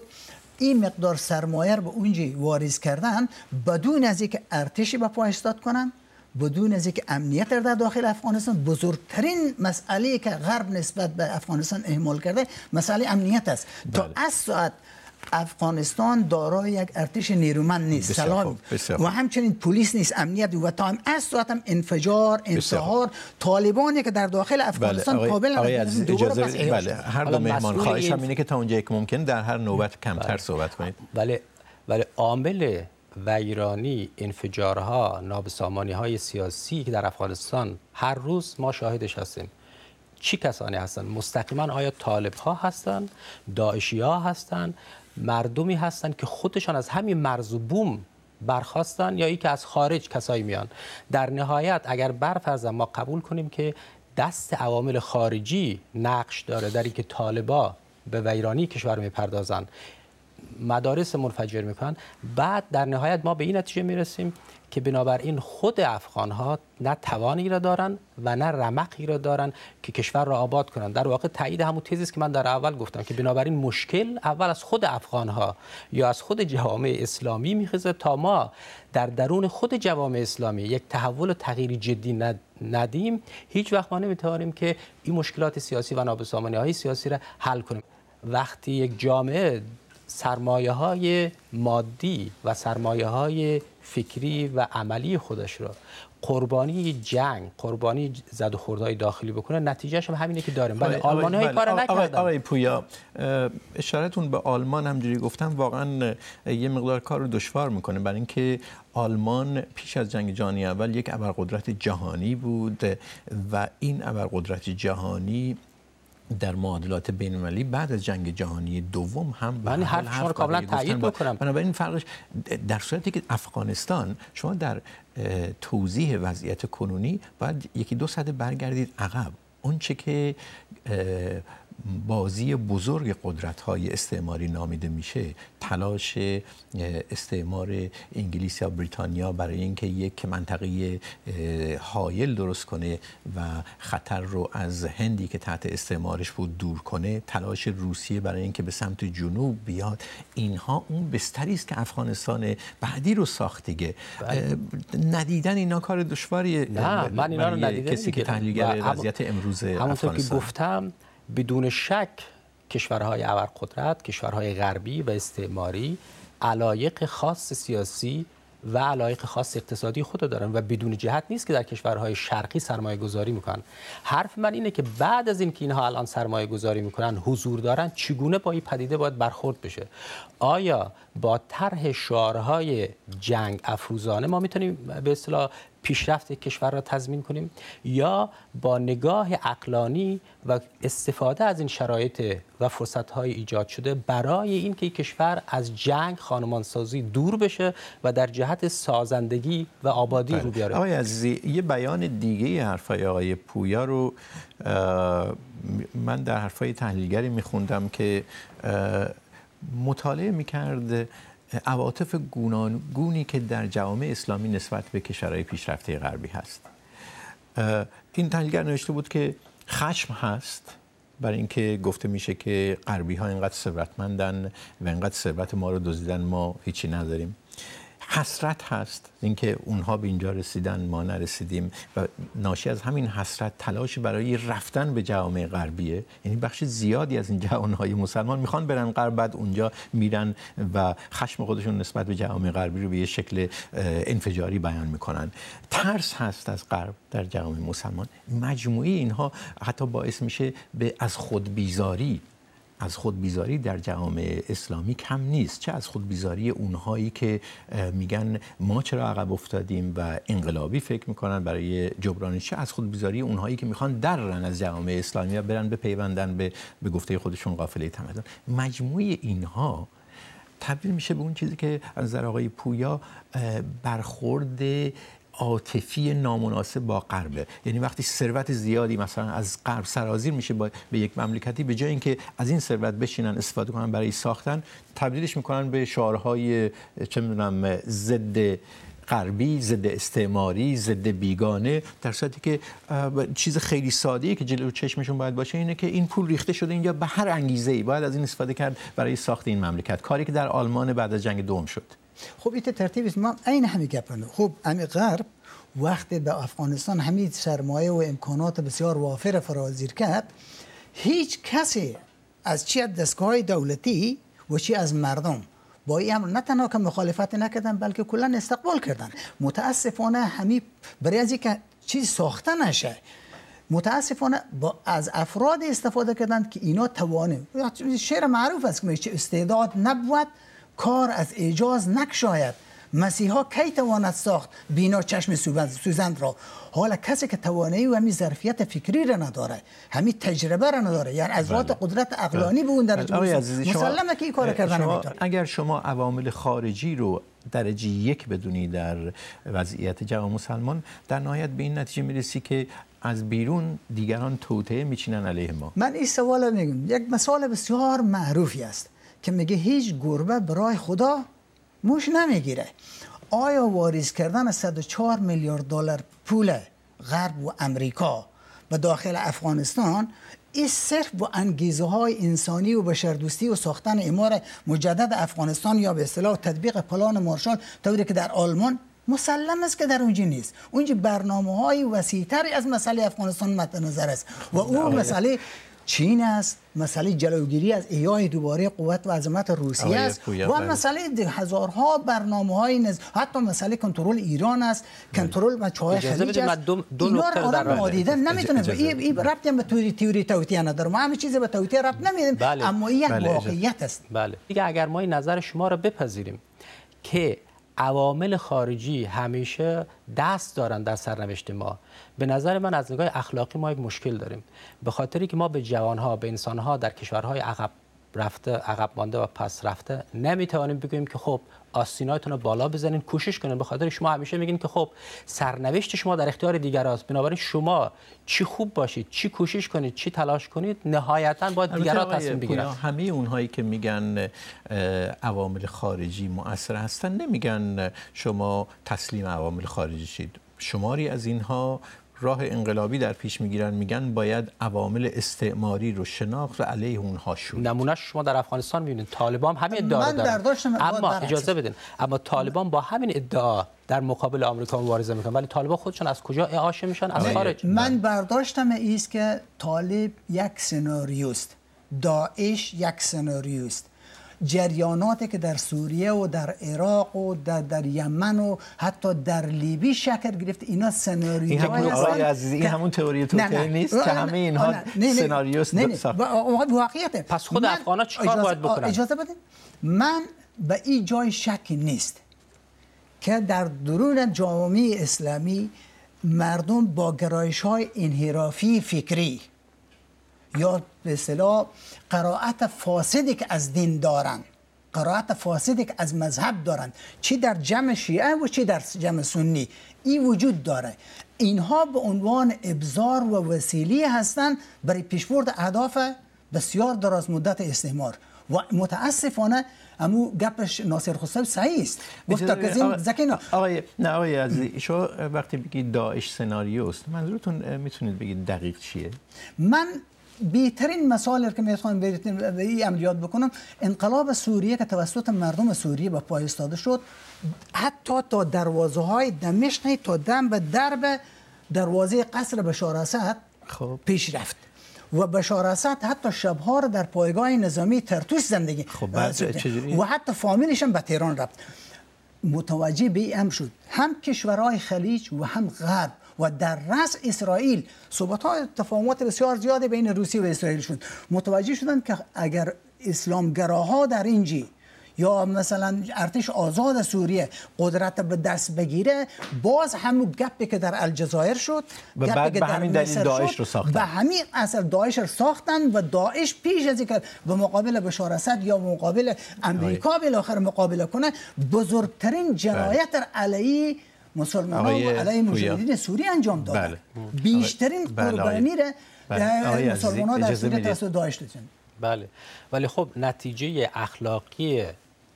این مقدار سرمایه رو به اونجا واریز کردن بدون از اینکه ارتشی به پایستاد کنن بدون از اینکه امنیت در داخل افغانستان بزرگترین مسئله که غرب نسبت به افغانستان اهمال کرده مسئله امنیت است تا بله. از ساعت افغانستان دارای یک ارتش نیرومند نیست سلام و همچنین پلیس نیست امنیت و تا هم از ساعت هم انفجار انتحار طالبانی که در داخل بله، افغانستان بله. قابل اجازه بله. هر دو مهمان خواهش هم اینه که تا اونجا که ممکن در هر نوبت بله. کمتر صحبت کنید بله بله عامل ویرانی، انفجارها نابسامانی های سیاسی که در افغانستان هر روز ما شاهدش هستیم چی کسانی هستند مستقیما آیا طالب ها هستند داعشی هستند مردمی هستند که خودشان از همین مرز و بوم برخواستن یا ای که از خارج کسایی میان در نهایت اگر برفرزم ما قبول کنیم که دست عوامل خارجی نقش داره در اینکه طالبا به ویرانی کشور میپردازند مدارس منفجر میکنن بعد در نهایت ما به این نتیجه میرسیم که بنابراین خود افغان ها نه توانی را دارن و نه رمقی را دارن که کشور را آباد کنند. در واقع تایید همون تزی است که من در اول گفتم که بنابراین مشکل اول از خود افغان ها یا از خود جوامع اسلامی میخیزه تا ما در درون خود جوامع اسلامی یک تحول و تغییری جدی ندیم هیچ وقت ما نمیتوانیم که این مشکلات سیاسی و نابسامانی های سیاسی را حل کنیم وقتی یک جامعه سرمایه های مادی و سرمایه های فکری و عملی خودش را قربانی جنگ قربانی زد و خوردهای داخلی بکنه نتیجهش هم همینه که داریم بله آلمان های کار نکردن آقای پویا اشارتون به آلمان همجوری گفتم واقعا یه مقدار کار رو دشوار میکنه برای اینکه آلمان پیش از جنگ جهانی اول یک ابرقدرت جهانی بود و این ابرقدرت جهانی در معادلات بین المللی بعد از جنگ جهانی دوم هم من حرف شما کاملا تایید بکنم بنابراین فرقش در صورتی که افغانستان شما در توضیح وضعیت کنونی باید یکی دو صد برگردید عقب چه که بازی بزرگ قدرت های استعماری نامیده میشه تلاش استعمار انگلیس یا بریتانیا برای اینکه یک منطقه حایل درست کنه و خطر رو از هندی که تحت استعمارش بود دور کنه تلاش روسیه برای اینکه به سمت جنوب بیاد اینها اون بستری است که افغانستان بعدی رو ساخت دیگه ندیدن اینا کار دشواریه من اینا رو ندیدم کسی که تحلیلگر وضعیت امروز همونطور که گفتم بدون شک کشورهای اول قدرت کشورهای غربی و استعماری علایق خاص سیاسی و علایق خاص اقتصادی خود دارن و بدون جهت نیست که در کشورهای شرقی سرمایه گذاری میکنن حرف من اینه که بعد از اینکه اینها الان سرمایه گذاری میکنن حضور دارن چگونه با این پدیده باید برخورد بشه آیا با طرح شعارهای جنگ افروزانه ما میتونیم به اصطلاح پیشرفت کشور را تضمین کنیم یا با نگاه اقلانی و استفاده از این شرایط و فرصت های ایجاد شده برای اینکه کشور از جنگ سازی دور بشه و در جهت سازندگی و آبادی بله. رو بیاره آقای عزیزی یه بیان دیگه حرفای آقای پویا رو من در حرفای تحلیلگری میخوندم که مطالعه میکرد عواطف گوناگونی که در جوامع اسلامی نسبت به کشورهای پیشرفته غربی هست این تحلیلگر نوشته بود که خشم هست برای اینکه گفته میشه که غربی ها اینقدر ثروتمندن و اینقدر ثروت ما رو دزدیدن ما هیچی نداریم حسرت هست اینکه اونها به اینجا رسیدن ما نرسیدیم و ناشی از همین حسرت تلاش برای رفتن به جوامع غربیه یعنی بخش زیادی از این جوانهای مسلمان میخوان برن غرب بعد اونجا میرن و خشم خودشون نسبت به جوامع غربی رو به یه شکل انفجاری بیان میکنن ترس هست از غرب در جوامع مسلمان مجموعه اینها حتی باعث میشه به از خود بیزاری از بیزاری در جامعه اسلامی کم نیست چه از خود بیزاری اونهایی که میگن ما چرا عقب افتادیم و انقلابی فکر میکنن برای جبران چه از بیزاری اونهایی که میخوان درن از جامعه اسلامی و برن به پیوندن به, به گفته خودشون قافله تمدن مجموعه اینها تبدیل میشه به اون چیزی که از نظر آقای پویا برخورد عاطفی نامناسب با غربه یعنی وقتی ثروت زیادی مثلا از غرب سرازیر میشه به یک مملکتی به جای اینکه از این ثروت بشینن استفاده کنن برای ساختن تبدیلش میکنن به شعارهای چه میدونم ضد غربی ضد استعماری ضد بیگانه در صورتی که چیز خیلی ساده ای که جلو چشمشون باید باشه اینه که این پول ریخته شده اینجا به هر انگیزه ای باید از این استفاده کرد برای ساخت این مملکت کاری که در آلمان بعد از جنگ دوم شد خب این ترتیب ما عین همی خب امی غرب وقتی به افغانستان همه سرمایه و امکانات بسیار وافر فرازیر کرد هیچ کسی از چی از دستگاه دولتی و چی از مردم با این امر نه تنها که مخالفت نکردن بلکه کلا استقبال کردن متاسفانه همی برای از که چیز ساخته نشه متاسفانه با از افراد استفاده کردند که اینا توانه شعر معروف است که استعداد نبود کار از اعجاز نکشاید مسیحا کی تواند ساخت بینا چشم سوزند را حالا کسی که توانایی و همین ظرفیت فکری را نداره همین تجربه را نداره یعنی از بله. قدرت اقلانی بله. به اون درجه بله. مسلمه که این کار کردن نمیتونه اگر شما عوامل خارجی رو درجه یک بدونی در وضعیت جوان مسلمان در نهایت به این نتیجه میرسی که از بیرون دیگران توطعه میچینن علیه ما من این سوال میگم یک مثال بسیار معروفی است که میگه هیچ گربه برای خدا موش نمیگیره آیا واریز کردن 104 میلیارد دلار پول غرب و امریکا به داخل افغانستان این صرف با انگیزه های انسانی و بشردوستی و ساختن امار مجدد افغانستان یا به اصطلاح تطبیق پلان مارشال طوری که در آلمان مسلم است که در اونجا نیست اونجا برنامه های وسیع از مسئله افغانستان مد نظر است و خب، اون مسئله چین است مسئله جلوگیری از ایای دوباره قوت و عظمت روسیه است و مسئله هزارها برنامه های نز... حتی مسئله کنترل ایران است بله. کنترل چای خلیج است دو, دو رو در مادیده بله. نمیتونه این ای هم به توری تئوری توتیه نداره ما همه چیز به توتیه ربط نمیدیم بله. اما این یک بله، واقعیت است بله دیگه اگر ما این نظر شما رو بپذیریم که عوامل خارجی همیشه دست دارن در سرنوشت ما به نظر من از نگاه اخلاقی ما یک مشکل داریم به خاطری که ما به جوانها به انسانها در کشورهای عقب رفته عقب مانده و پس رفته نمیتوانیم بگوییم که خب آستینایتون رو بالا بزنین کوشش کنین به خاطر شما همیشه میگین که خب سرنوشت شما در اختیار دیگر است بنابراین شما چی خوب باشید چی کوشش کنید چی تلاش کنید نهایتا باید دیگران تصمیم بگیرن همه اونهایی که میگن عوامل خارجی مؤثر هستن نمیگن شما تسلیم عوامل خارجی شید شماری از اینها راه انقلابی در پیش میگیرن میگن باید عوامل استعماری رو شناخت و علیه اونها شد نمونهش شما در افغانستان میبینید طالبان همین ادعا دارن اما اجازه بدین اما طالبان با همین ادعا در مقابل آمریکا مبارزه میکنن ولی طالبان خودشان از کجا اعاشه میشن از خارج من برداشتم ایست که طالب یک سناریوست داعش یک سناریوست جریاناتی که در سوریه و در عراق و در, در یمن و حتی در لیبی شکل گرفت اینا سناریو این همون آقای عزیزی این همون تئوری توتلی نیست که همه اینها سناریو واقعیته پس خود ها چیکار باید بکنن اجازه بدید من به این جای شک نیست که در درون جامعه اسلامی مردم با گرایش های انحرافی فکری یا به اصطلاح قرائت فاسدی که از دین دارند قرائت فاسدی که از مذهب دارند چی در جمع شیعه و چی در جمع سنی این وجود داره اینها به عنوان ابزار و وسیله هستند برای پیشبرد اهداف بسیار دراز مدت استعمار و متاسفانه امو گپش ناصر خسرو صحیح است گفت که آقای نه آقای شما وقتی بگید داعش سناریوست منظورتون میتونید بگید دقیق چیه من بهترین مسائل که میخوام برید به عملیات بکنم انقلاب سوریه که توسط مردم سوریه به پای استاده شد حتی تا دروازه های دمشق تا دم به درب دروازه قصر بشار اسد خب. پیش رفت و بشار اسد حتی شبها را در پایگاه نظامی ترتوش زندگی خب و حتی فامیلش هم به تهران رفت متوجه به هم شد هم کشورهای خلیج و هم غرب و در رأس اسرائیل صحبت های تفاهمات بسیار زیادی بین روسی و اسرائیل شد متوجه شدند که اگر اسلام گراها در اینجی یا مثلا ارتش آزاد سوریه قدرت به دست بگیره باز همون گپی که در الجزایر شد و بعد به همین دلیل داعش رو ساختن به همین اثر داعش رو ساختن و داعش پیش از اینکه به مقابل بشار اسد یا مقابل امریکا بالاخره مقابله کنه بزرگترین جنایت در علیه مسلمان علیه مجاهدین سوری انجام دادن بله. بیشترین بله، قربانی را مسلمان ها در سوری داعش بله ولی خب نتیجه اخلاقی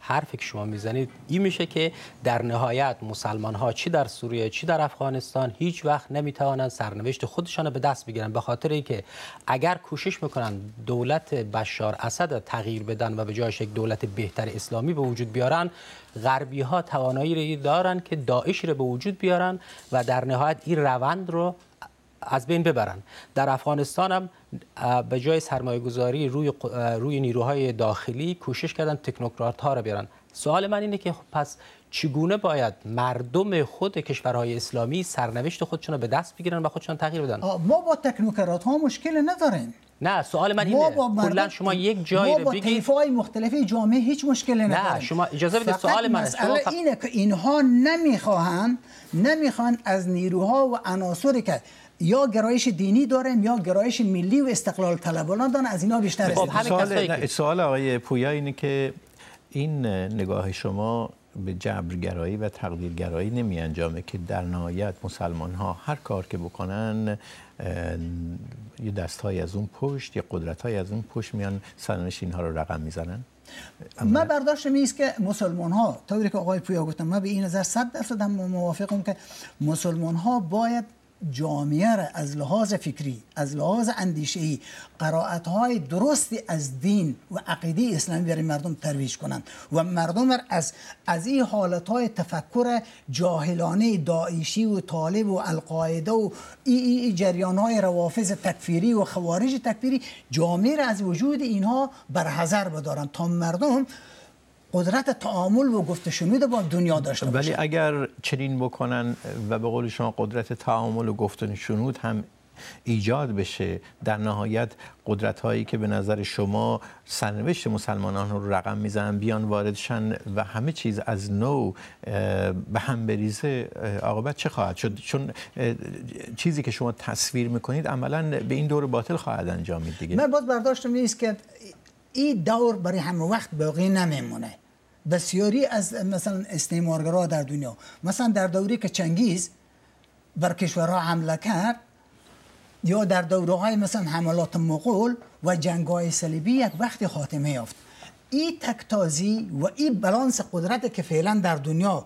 حرفی که شما میزنید این میشه که در نهایت مسلمان ها چی در سوریه چی در افغانستان هیچ وقت نمیتوانند سرنوشت خودشان به دست بگیرن به خاطر اینکه اگر کوشش میکنن دولت بشار اسد تغییر بدن و به جایش یک دولت بهتر اسلامی به وجود بیارن غربی ها توانایی دارن که داعش رو به وجود بیارن و در نهایت این روند رو از بین ببرن در افغانستان هم به جای سرمایه گذاری روی, روی نیروهای داخلی کوشش کردن تکنوکرات ها را بیارن سوال من اینه که خب پس چگونه باید مردم خود کشورهای اسلامی سرنوشت خودشون رو به دست بگیرن و خودشون تغییر بدن ما با تکنوکرات ها مشکل نداریم نه سوال من اینه کلا شما یک جایی رو بگید ما با های مختلف جامعه هیچ مشکلی نداریم نه شما اجازه بدید سوال من است. اینه که اینها نمیخواهند نمیخوان از نیروها و عناصری که یا گرایش دینی دارن یا گرایش ملی و استقلال طلبان دارن از اینا بیشتر خب، سوال آقای پویا اینه که این نگاه شما به جبرگرایی و تقدیرگرایی نمی انجامه که در نهایت مسلمان ها هر کار که بکنن یه دست های از اون پشت یه قدرت های از اون پشت میان سرنش اینها رو رقم میزنن من می است که مسلمان ها تا که آقای پویا گفتم من به این نظر صد درصد هم موافقم که مسلمان ها باید جامعه را از لحاظ فکری از لحاظ اندیشه ای قرائت های درستی از دین و عقیده اسلامی برای مردم ترویج کنند و مردم را از از این حالت های تفکر جاهلانه داعشی و طالب و القاعده و ای, ای, ای جریان های روافض تکفیری و خوارج تکفیری جامعه را از وجود اینها برحذر بدارند تا مردم قدرت تعامل و گفت شنود با دنیا داشته باشه ولی اگر چنین بکنن و به قول شما قدرت تعامل و گفت شنود هم ایجاد بشه در نهایت قدرت هایی که به نظر شما سرنوشت مسلمانان رو رقم میزنن بیان واردشن و همه چیز از نو به هم بریزه عاقبت چه خواهد شد چون چیزی که شما تصویر میکنید عملا به این دور باطل خواهد انجام دیگه من باز برداشتم نیست که این دور برای همه وقت باقی نمیمونه بسیاری از مثلا استعمارگرا در دنیا مثلا در دوره که چنگیز بر کشورها حمله کرد یا در دوره های مثلا حملات مغول و جنگ های صلیبی یک وقت خاتمه یافت این تکتازی و این بلانس قدرت که فعلا در دنیا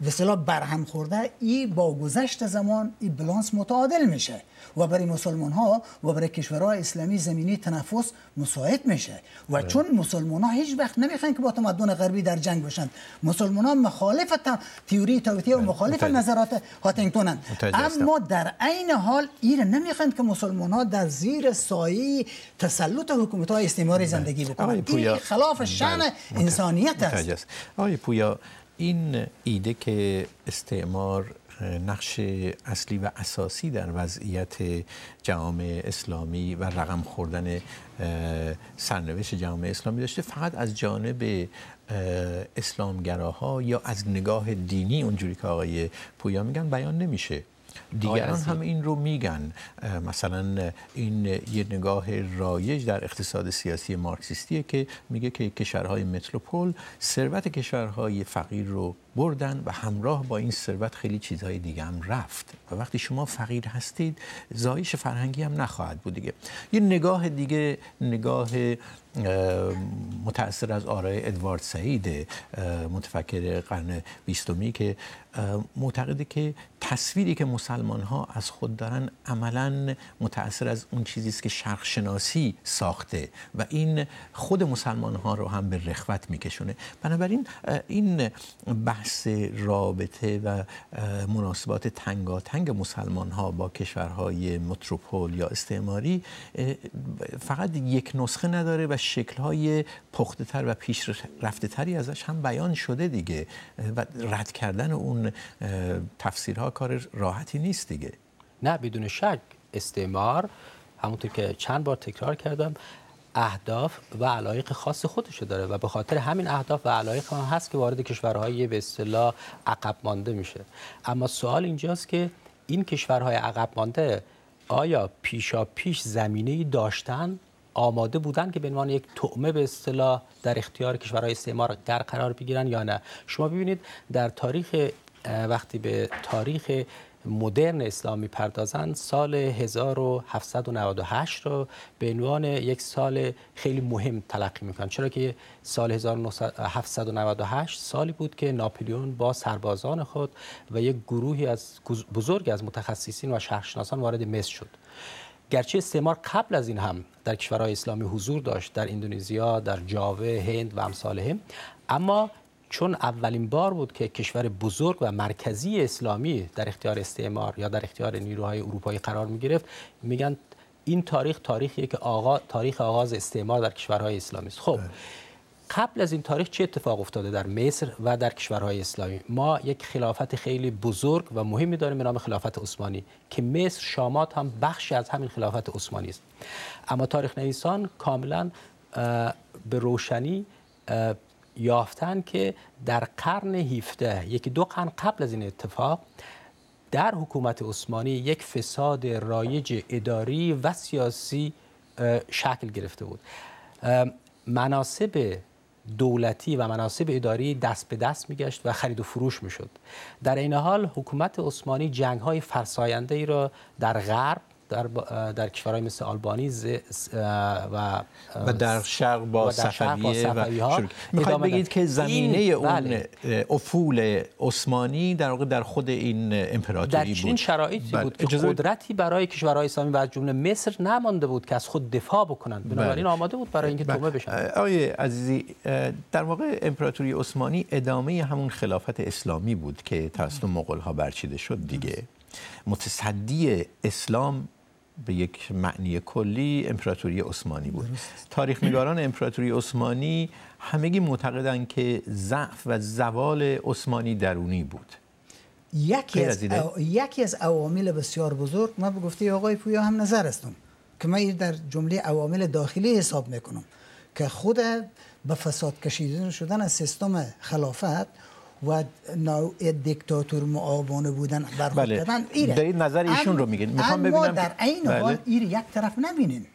به برهم خورده ای با گذشت زمان این بلانس متعادل میشه و برای مسلمان ها و برای کشورهای اسلامی زمینی تنفس مساعد میشه و آره. چون مسلمان ها هیچ وقت نمیخوان که با تمدن غربی در جنگ باشند مسلمان ها مخالف تئوری تاوتی و بله، مخالف نظرات هستند اما در عین حال ایر نمیخوان که مسلمان ها در زیر سایه تسلط حکومت های استعماری بله. زندگی بکنند این خلاف بله. شأن انسانیت است آقای پویا این ایده که استعمار نقش اصلی و اساسی در وضعیت جامعه اسلامی و رقم خوردن سرنوشت جامعه اسلامی داشته فقط از جانب اسلامگراها یا از نگاه دینی اونجوری که آقای پویا میگن بیان نمیشه دیگران هم این رو میگن مثلا این یه نگاه رایج در اقتصاد سیاسی مارکسیستیه که میگه که کشورهای متروپول ثروت کشورهای فقیر رو بردن و همراه با این ثروت خیلی چیزهای دیگه هم رفت و وقتی شما فقیر هستید زایش فرهنگی هم نخواهد بود دیگه یه نگاه دیگه نگاه متأثر از آرای ادوارد سعید متفکر قرن بیستمی که معتقده که تصویری که مسلمان ها از خود دارن عملا متاثر از اون چیزی است که شرق شناسی ساخته و این خود مسلمان ها رو هم به رخوت میکشونه بنابراین این بحث رابطه و مناسبات تنگاتنگ مسلمان ها با کشورهای متروپول یا استعماری فقط یک نسخه نداره و شکلهای پخته تر و پیش رفته ازش هم بیان شده دیگه و رد کردن اون تفسیرها کار راحتی نیست دیگه نه بدون شک استعمار همونطور که چند بار تکرار کردم اهداف و علایق خاص خودش داره و به خاطر همین اهداف و علایق هم هست که وارد کشورهای به اصطلاح عقب مانده میشه اما سوال اینجاست که این کشورهای عقب مانده آیا پیشا پیش زمینه ای داشتن آماده بودن که به عنوان یک تعمه به اصطلاح در اختیار کشورهای استعمار در قرار بگیرن یا نه شما ببینید در تاریخ وقتی به تاریخ مدرن اسلامی پردازند سال 1798 رو به عنوان یک سال خیلی مهم تلقی میکنن چرا که سال 1798 سالی بود که ناپلیون با سربازان خود و یک گروهی از بزرگ از متخصصین و شهرشناسان وارد مصر شد گرچه استعمار قبل از این هم در کشورهای اسلامی حضور داشت در اندونزیا در جاوه هند و امثالهم اما چون اولین بار بود که کشور بزرگ و مرکزی اسلامی در اختیار استعمار یا در اختیار نیروهای اروپایی قرار می گرفت میگن این تاریخ تاریخیه که آغاز تاریخ آغاز استعمار در کشورهای اسلامی است خب بله. قبل از این تاریخ چه اتفاق افتاده در مصر و در کشورهای اسلامی ما یک خلافت خیلی بزرگ و مهمی داریم به نام خلافت عثمانی که مصر شامات هم بخشی از همین خلافت عثمانی است اما تاریخ نویسان کاملا به روشنی یافتن که در قرن 17 یکی دو قرن قبل از این اتفاق در حکومت عثمانی یک فساد رایج اداری و سیاسی شکل گرفته بود مناسب دولتی و مناسب اداری دست به دست میگشت و خرید و فروش میشد در این حال حکومت عثمانی جنگ های فرساینده ای را در غرب در, در کشورهای مثل آلبانی و و در شرق با صفویه و, بگید که زمینه این اون بله. افول عثمانی در واقع در خود این امپراتوری در بود این شرایطی بله. بود که قدرتی برای کشورهای اسلامی و از جمله مصر نمانده بود که از خود دفاع بکنند بله. بنابراین آماده بود برای اینکه تومه بشن آقای عزیزی در واقع امپراتوری عثمانی ادامه همون خلافت اسلامی بود که توسط مغول ها برچیده شد دیگه متصدی اسلام به یک معنی کلی امپراتوری عثمانی بود تاریخ نگاران امپراتوری عثمانی همگی معتقدن که ضعف و زوال عثمانی درونی بود یکی از, او... یکی از عوامل بسیار بزرگ به گفته آقای پویا هم نظر هستم که من در جمله عوامل داخلی حساب میکنم که خود به فساد کشیدن شدن از سیستم خلافت و نوع دیکتاتور معاونه بودن برخورد بله. دادن ایره نظر ایشون رو میگین میخوام ببینم در عین بله. حال ایر یک طرف نبینین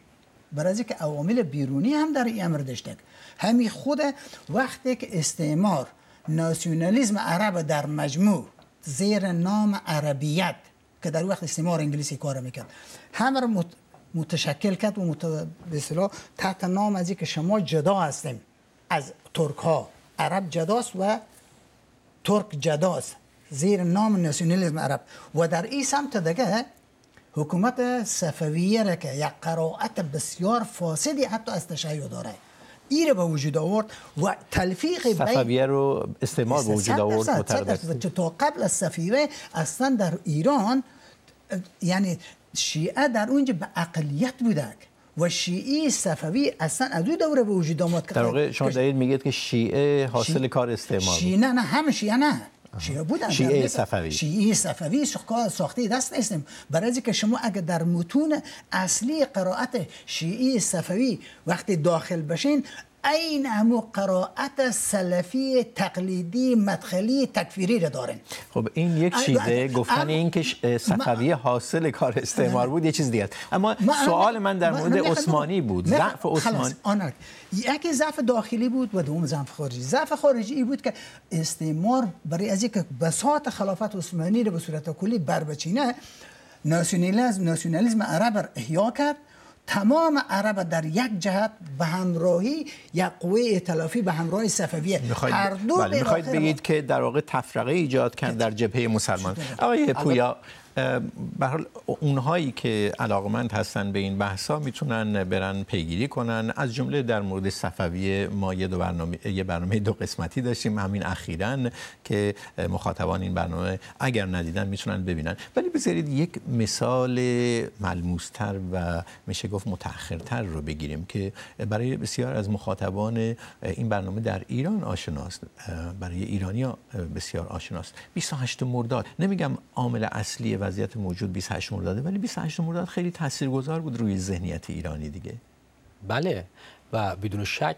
برای اینکه عوامل بیرونی هم در این امر داشته همین خود وقتی که استعمار ناسیونالیزم عرب در مجموع زیر نام عربیت که در وقت استعمار انگلیسی کار میکرد همه رو متشکل کرد و مت... تحت نام از که شما جدا هستیم از ترک ها عرب جداست و ترک جداز، زیر نام ناسیونالیسم عرب و در این سمت دیگه حکومت صفویه را که یک قرائت بسیار فاسدی حتی از تشیع داره ای به وجود آورد و تلفیق بین صفویه رو استعمال به وجود آورد متردد تا قبل از صفویه اصلا در ایران یعنی شیعه در اونجا به اقلیت بودک و شیعی صفوی اصلا از دوره به وجود آمد که در واقع شما دارید میگید که شیعه حاصل کار استعمال شیعه نه نه هم شیعه نه شیعه بودن شیعه صفوی شیعه صفوی ساخته دست نیستیم برای که شما اگر در متون اصلی قرائت شیعه صفوی وقتی داخل بشین این امو قرائت سلفی تقلیدی مدخلی تکفیری را دارن خب این یک چیزه گفتن این که صفوی حاصل کار استعمار بود یه چیز دیگه اما سوال من در مورد عثمانی بود ضعف عثمانی یکی ضعف داخلی بود و دوم ضعف خارجی ضعف خارجی ای بود که استعمار برای از یک بساط خلافت عثمانی را به صورت کلی بربچینه ناسیونالیسم ناسیونالیسم عرب را احیا کرد تمام عرب در یک جهت به همراهی یک قوه ائتلافی به همراه صفویه هر دو بله، میخواید بگید که در واقع تفرقه ایجاد کرد در جبهه مسلمان آقای پویا به حال اونهایی که علاقمند هستن به این بحثا میتونن برن پیگیری کنن از جمله در مورد صفوی ما یه دو برنامه برنامه دو قسمتی داشتیم همین اخیرا که مخاطبان این برنامه اگر ندیدن میتونن ببینن ولی بذارید یک مثال ملموستر و میشه گفت متأخرتر رو بگیریم که برای بسیار از مخاطبان این برنامه در ایران آشناست برای ها بسیار آشناست 28 مرداد نمیگم عامل اصلی وضعیت موجود 28 مرداده ولی 28 مرداد خیلی تاثیرگذار بود روی ذهنیت ایرانی دیگه بله و بدون شک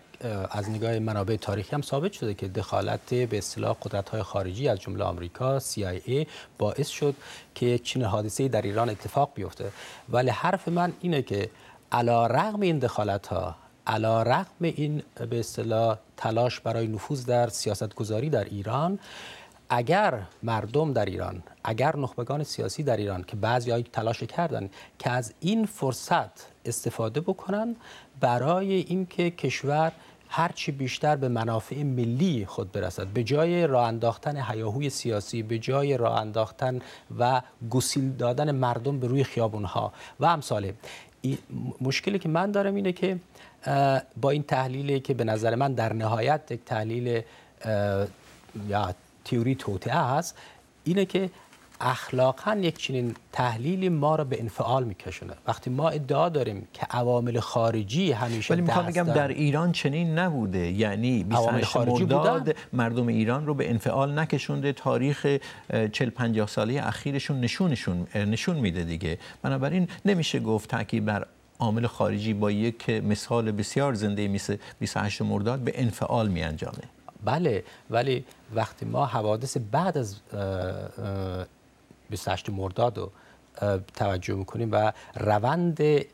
از نگاه منابع تاریخی هم ثابت شده که دخالت به اصطلاح قدرت‌های خارجی از جمله آمریکا، CIA باعث شد که چنین حادثه‌ای در ایران اتفاق بیفته ولی حرف من اینه که علی رغم این دخالت ها علا رغم این به اصطلاح تلاش برای نفوذ در سیاست گذاری در ایران اگر مردم در ایران اگر نخبگان سیاسی در ایران که بعضی تلاش کردن که از این فرصت استفاده بکنن برای اینکه کشور هرچی بیشتر به منافع ملی خود برسد به جای راه انداختن هیاهوی سیاسی به جای راه انداختن و گسیل دادن مردم به روی خیابونها و امثاله مشکلی که من دارم اینه که با این تحلیلی که به نظر من در نهایت یک تحلیل یا تئوری توطعه است اینه که اخلاقا یک چنین تحلیلی ما را به انفعال میکشونه وقتی ما ادعا داریم که عوامل خارجی همیشه ولی میخوام بگم در ایران چنین نبوده یعنی خارجی مرداد مردم ایران رو به انفعال نکشونده تاریخ 40 50 ساله اخیرشون نشونشون نشون میده دیگه بنابراین نمیشه گفت تاکید بر عامل خارجی با یک مثال بسیار زنده 28 مرداد به انفعال انجامه. بله ولی وقتی ما حوادث بعد از 28 مرداد رو توجه میکنیم و روند به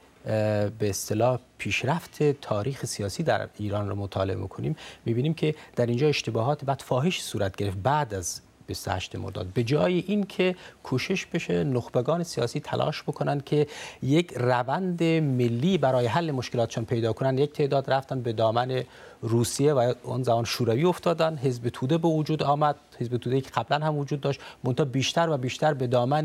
اصطلاح پیشرفت تاریخ سیاسی در ایران رو مطالعه میکنیم میبینیم که در اینجا اشتباهات بعد فاحش صورت گرفت بعد از 28 مرداد به جای اینکه کوشش بشه نخبگان سیاسی تلاش بکنن که یک روند ملی برای حل مشکلاتشان پیدا کنن یک تعداد رفتن به دامن روسیه و اون زمان شوروی افتادن حزب توده به وجود آمد حزب توده که قبلا هم وجود داشت منتها بیشتر و بیشتر به دامن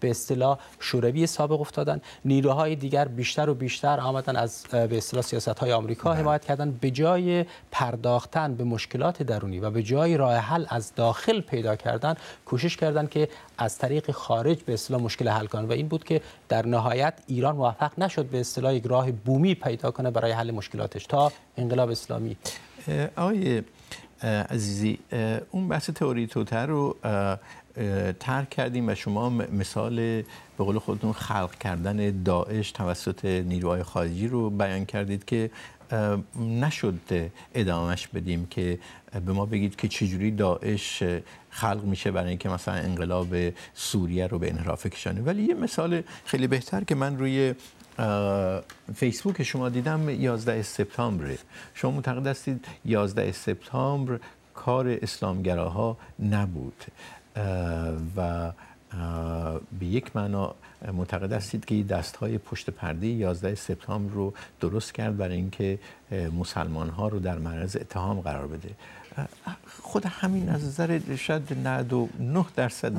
به اصطلاح شوروی سابق افتادن نیروهای دیگر بیشتر و بیشتر آمدن از به اصطلاح های آمریکا بله. حمایت کردن به جای پرداختن به مشکلات درونی و به جای راه حل از داخل پیدا کردن کوشش کردند که از طریق خارج به اصطلاح مشکل حل کنند. و این بود که در نهایت ایران موفق نشد به اصطلاح یک راه بومی پیدا کنه برای حل مشکلاتش تا انقلاب اسلامی آقای عزیزی اون بحث تئوری توتر رو ترک کردیم و شما مثال به قول خودتون خلق کردن داعش توسط نیروهای خارجی رو بیان کردید که نشد ادامهش بدیم که به ما بگید که چجوری داعش خلق میشه برای اینکه مثلا انقلاب سوریه رو به انحراف کشانه ولی یه مثال خیلی بهتر که من روی فیسبوک شما دیدم 11 سپتامبر شما معتقد هستید 11 سپتامبر کار اسلامگراها نبود و به یک معنا معتقد هستید که دست های پشت پرده 11 سپتامبر رو درست کرد برای اینکه مسلمان ها رو در معرض اتهام قرار بده خود همین از نظر شاید 99 درصد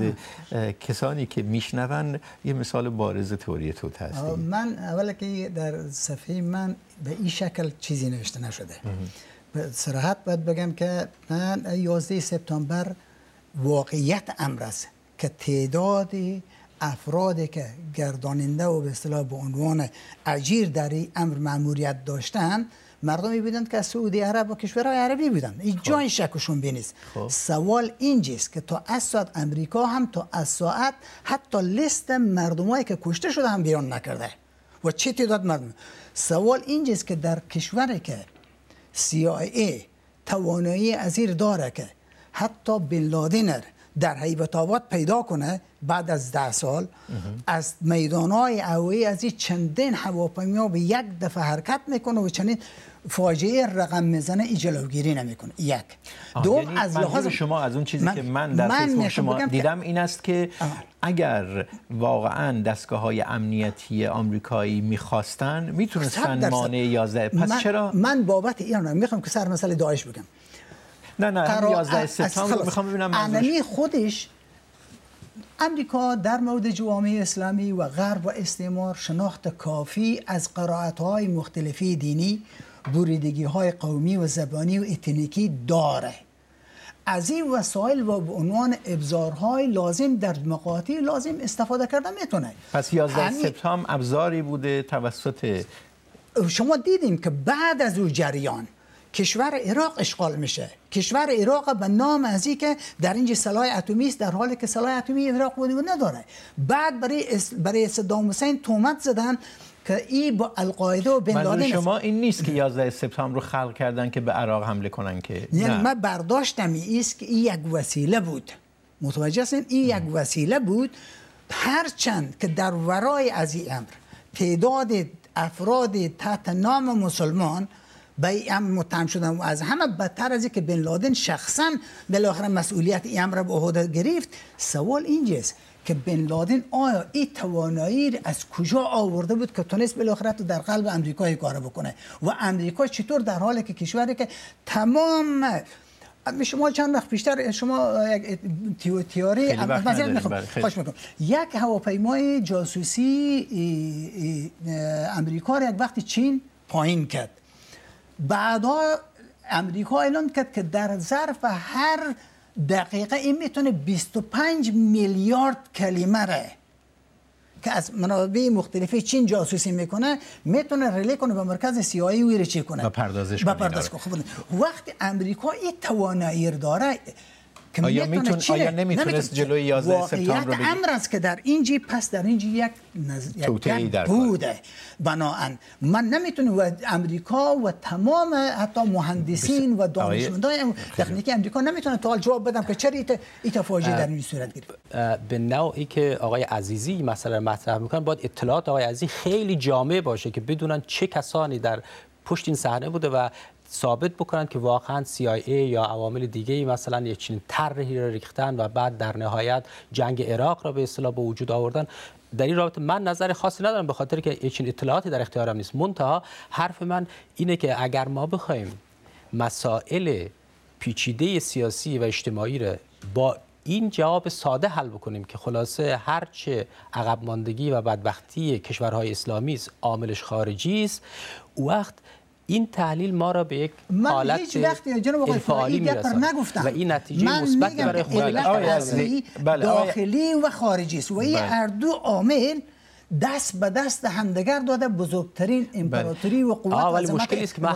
کسانی که میشنون یه مثال بارز تئوری تو هستی من اول که در صفحه من به این شکل چیزی نوشته نشده سراحت باید بگم که من 11 سپتامبر واقعیت امر است که تعداد افرادی که گرداننده و به اصطلاح به عنوان اجیر در این امر ماموریت داشتند مردمی بودند که از سعودی عرب و کشورهای عربی بودند این خب. جای شکشون بینیست خب. سوال اینجاست که تا از ساعت امریکا هم تا از ساعت حتی لیست مردمایی که کشته شده هم بیان نکرده و چه تعداد مردم سوال اینجاست که در کشوری که CIA توانایی ازیر داره که حتی بن در حیبت آباد پیدا کنه بعد از ده سال از میدانهای اوهی از این چندین هواپیما به یک دفعه حرکت میکنه و چنین فاجعه رقم میزنه ای جلوگیری نمیکنه یک دوم یعنی از لحاظ شما از اون چیزی که من در من شما دیدم این است که اگر واقعا دستگاه های امنیتی آمریکایی میخواستن میتونستن مانع 11 پس چرا من بابت ایران میخوام که سر مسئله داعش بگم نه نه قرار... 11 سپتامبر میخوام ببینم خودش امریکا در مورد جوامع اسلامی و غرب و استعمار شناخت کافی از های مختلفی دینی بریدگی های قومی و زبانی و اتنیکی داره از این وسایل و به عنوان ابزارهای لازم در مقاطع لازم استفاده کردن میتونه پس 11 سپتامبر ابزاری بوده توسط شما دیدیم که بعد از اون جریان کشور عراق اشغال میشه کشور عراق به نام از که در اینج سلاح اتمی است در حالی که سلاح اتمی عراق بودی نداره بعد برای برای صدام حسین تومت زدن که ای با القاعده و بن لادن شما این نیست که 11 سپتامبر رو خلق کردن که به عراق حمله کنن که یعنی من برداشتم است که این یک وسیله بود متوجه هستین این یک وسیله بود هرچند که در ورای از این امر تعداد افراد تحت نام مسلمان به ام متهم شدن از همه بدتر از که بن لادن شخصا بالاخره مسئولیت ای امر به عهده گرفت سوال اینجاست که بن لادن آیا این توانایی از کجا آورده بود که تونست بالاخره تو در قلب امریکا کار بکنه و امریکا چطور در حالی که کشوری که تمام شما چند وقت بیشتر شما یک تیاری خوش میکنم یک هواپیمای جاسوسی امریکا یک وقتی چین پایین کرد بعدا امریکا اعلان کرد که در ظرف هر دقیقه این میتونه 25 میلیارد کلمه را که از منابع مختلف چین جاسوسی میکنه میتونه رله کنه به مرکز سیایی ویرچی کنه و پردازش کنه خب، وقتی امریکا این توانایی داره که آیا میتون آیا نمیتونست جلوی 11 سپتامبر رو امر است که در اینجی پس در اینجی یک یک در بوده بناهن من نمیتونم و امریکا و تمام حتی مهندسین و دانشمندان تکنیکی امریکا نمیتونن تا جواب بدم که چرا این فاجعه در این صورت گرفت به نوعی که آقای عزیزی مثلا مطرح میکنن باید اطلاعات آقای عزیزی خیلی جامع باشه که بدونن چه کسانی در پشت این صحنه بوده و ثابت بکنند که واقعا CIA یا عوامل دیگه ای مثلا یک چین طرحی را ریختن و بعد در نهایت جنگ عراق را به اصطلاح به وجود آوردن در این رابطه من نظر خاصی ندارم به خاطر که چنین اطلاعاتی در اختیارم نیست منتها حرف من اینه که اگر ما بخوایم مسائل پیچیده سیاسی و اجتماعی را با این جواب ساده حل بکنیم که خلاصه هرچه عقب ماندگی و بدبختی کشورهای اسلامی است عاملش خارجی است وقت این تحلیل ما را به یک من حالت هیچ وقت جناب آقای نگفتم و این نتیجه مثبت برای خود اصلی بله، بله، داخلی و خارجی است و این بله. هر دو عامل دست به دست همدگر داده بزرگترین امپراتوری و قوت ولی مشکل است که ما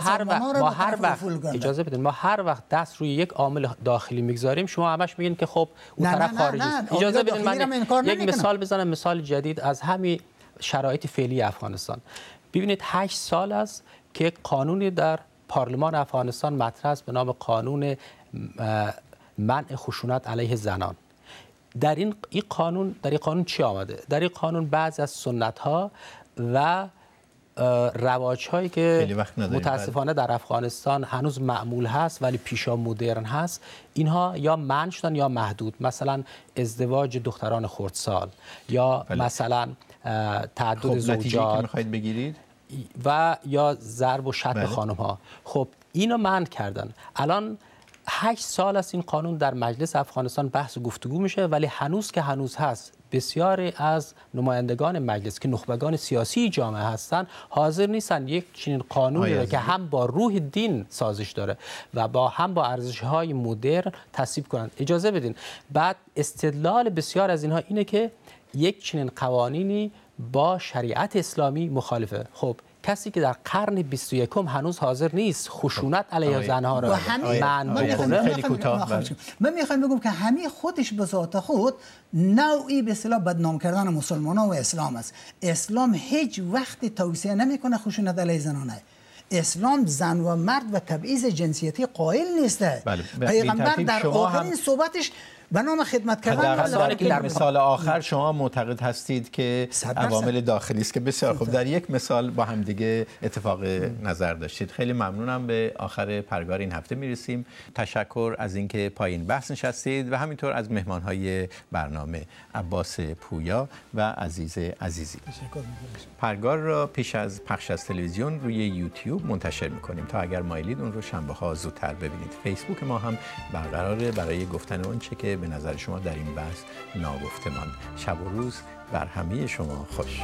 هر وقت اجازه بدین ما هر وقت دست روی یک عامل داخلی میگذاریم شما همش میگین که خب اون طرف خارجی است اجازه بدین من یک مثال بزنم مثال جدید از همین شرایط فعلی افغانستان ببینید 8 سال است که یک قانونی در پارلمان افغانستان مطرح است به نام قانون منع خشونت علیه زنان در این ای قانون در این قانون چی آمده در این قانون بعض از سنت ها و رواج هایی که متاسفانه در افغانستان هنوز معمول هست ولی پیشا مدرن هست اینها یا منع شدن یا محدود مثلا ازدواج دختران خردسال یا بله. مثلا تعدد خب زوجات که بگیرید و یا ضرب و شتم بله. خانم ها خب اینو من کردن الان هشت سال از این قانون در مجلس افغانستان بحث و گفتگو میشه ولی هنوز که هنوز هست بسیاری از نمایندگان مجلس که نخبگان سیاسی جامعه هستند حاضر نیستن یک چنین قانونی را که هم با روح دین سازش داره و با هم با ارزش های مدرن تصیب کنند اجازه بدین بعد استدلال بسیار از اینها اینه که یک چنین قوانینی با شریعت اسلامی مخالفه خب کسی که در قرن 21 هنوز حاضر نیست خشونت خب. علیه زنها را من بکنه من میخوام بگم که همین خودش به ذات خود نوعی به اصطلاح بدنام کردن مسلمان ها و اسلام است اسلام هیچ وقت توصیه نمیکنه خشونت علیه زنانه اسلام زن و مرد و تبعیض جنسیتی قائل نیسته بله. پیغمبر در آخرین هم... صحبتش به نام خدمت کردن در مثال آخر شما معتقد هستید که عوامل داخلی است که بسیار خوب در یک مثال با هم دیگه اتفاق نظر داشتید خیلی ممنونم به آخر پرگار این هفته میرسیم تشکر از اینکه پایین بحث نشستید و همینطور از مهمان های برنامه عباس پویا و عزیز عزیزی پرگار را پیش از پخش از تلویزیون روی یوتیوب منتشر میکنیم تا اگر مایلید اون رو شنبه ها زودتر ببینید فیسبوک ما هم برقرار برای گفتن اون چه که به نظر شما در این بحث ناگفته ماند شب و روز بر همه شما خوش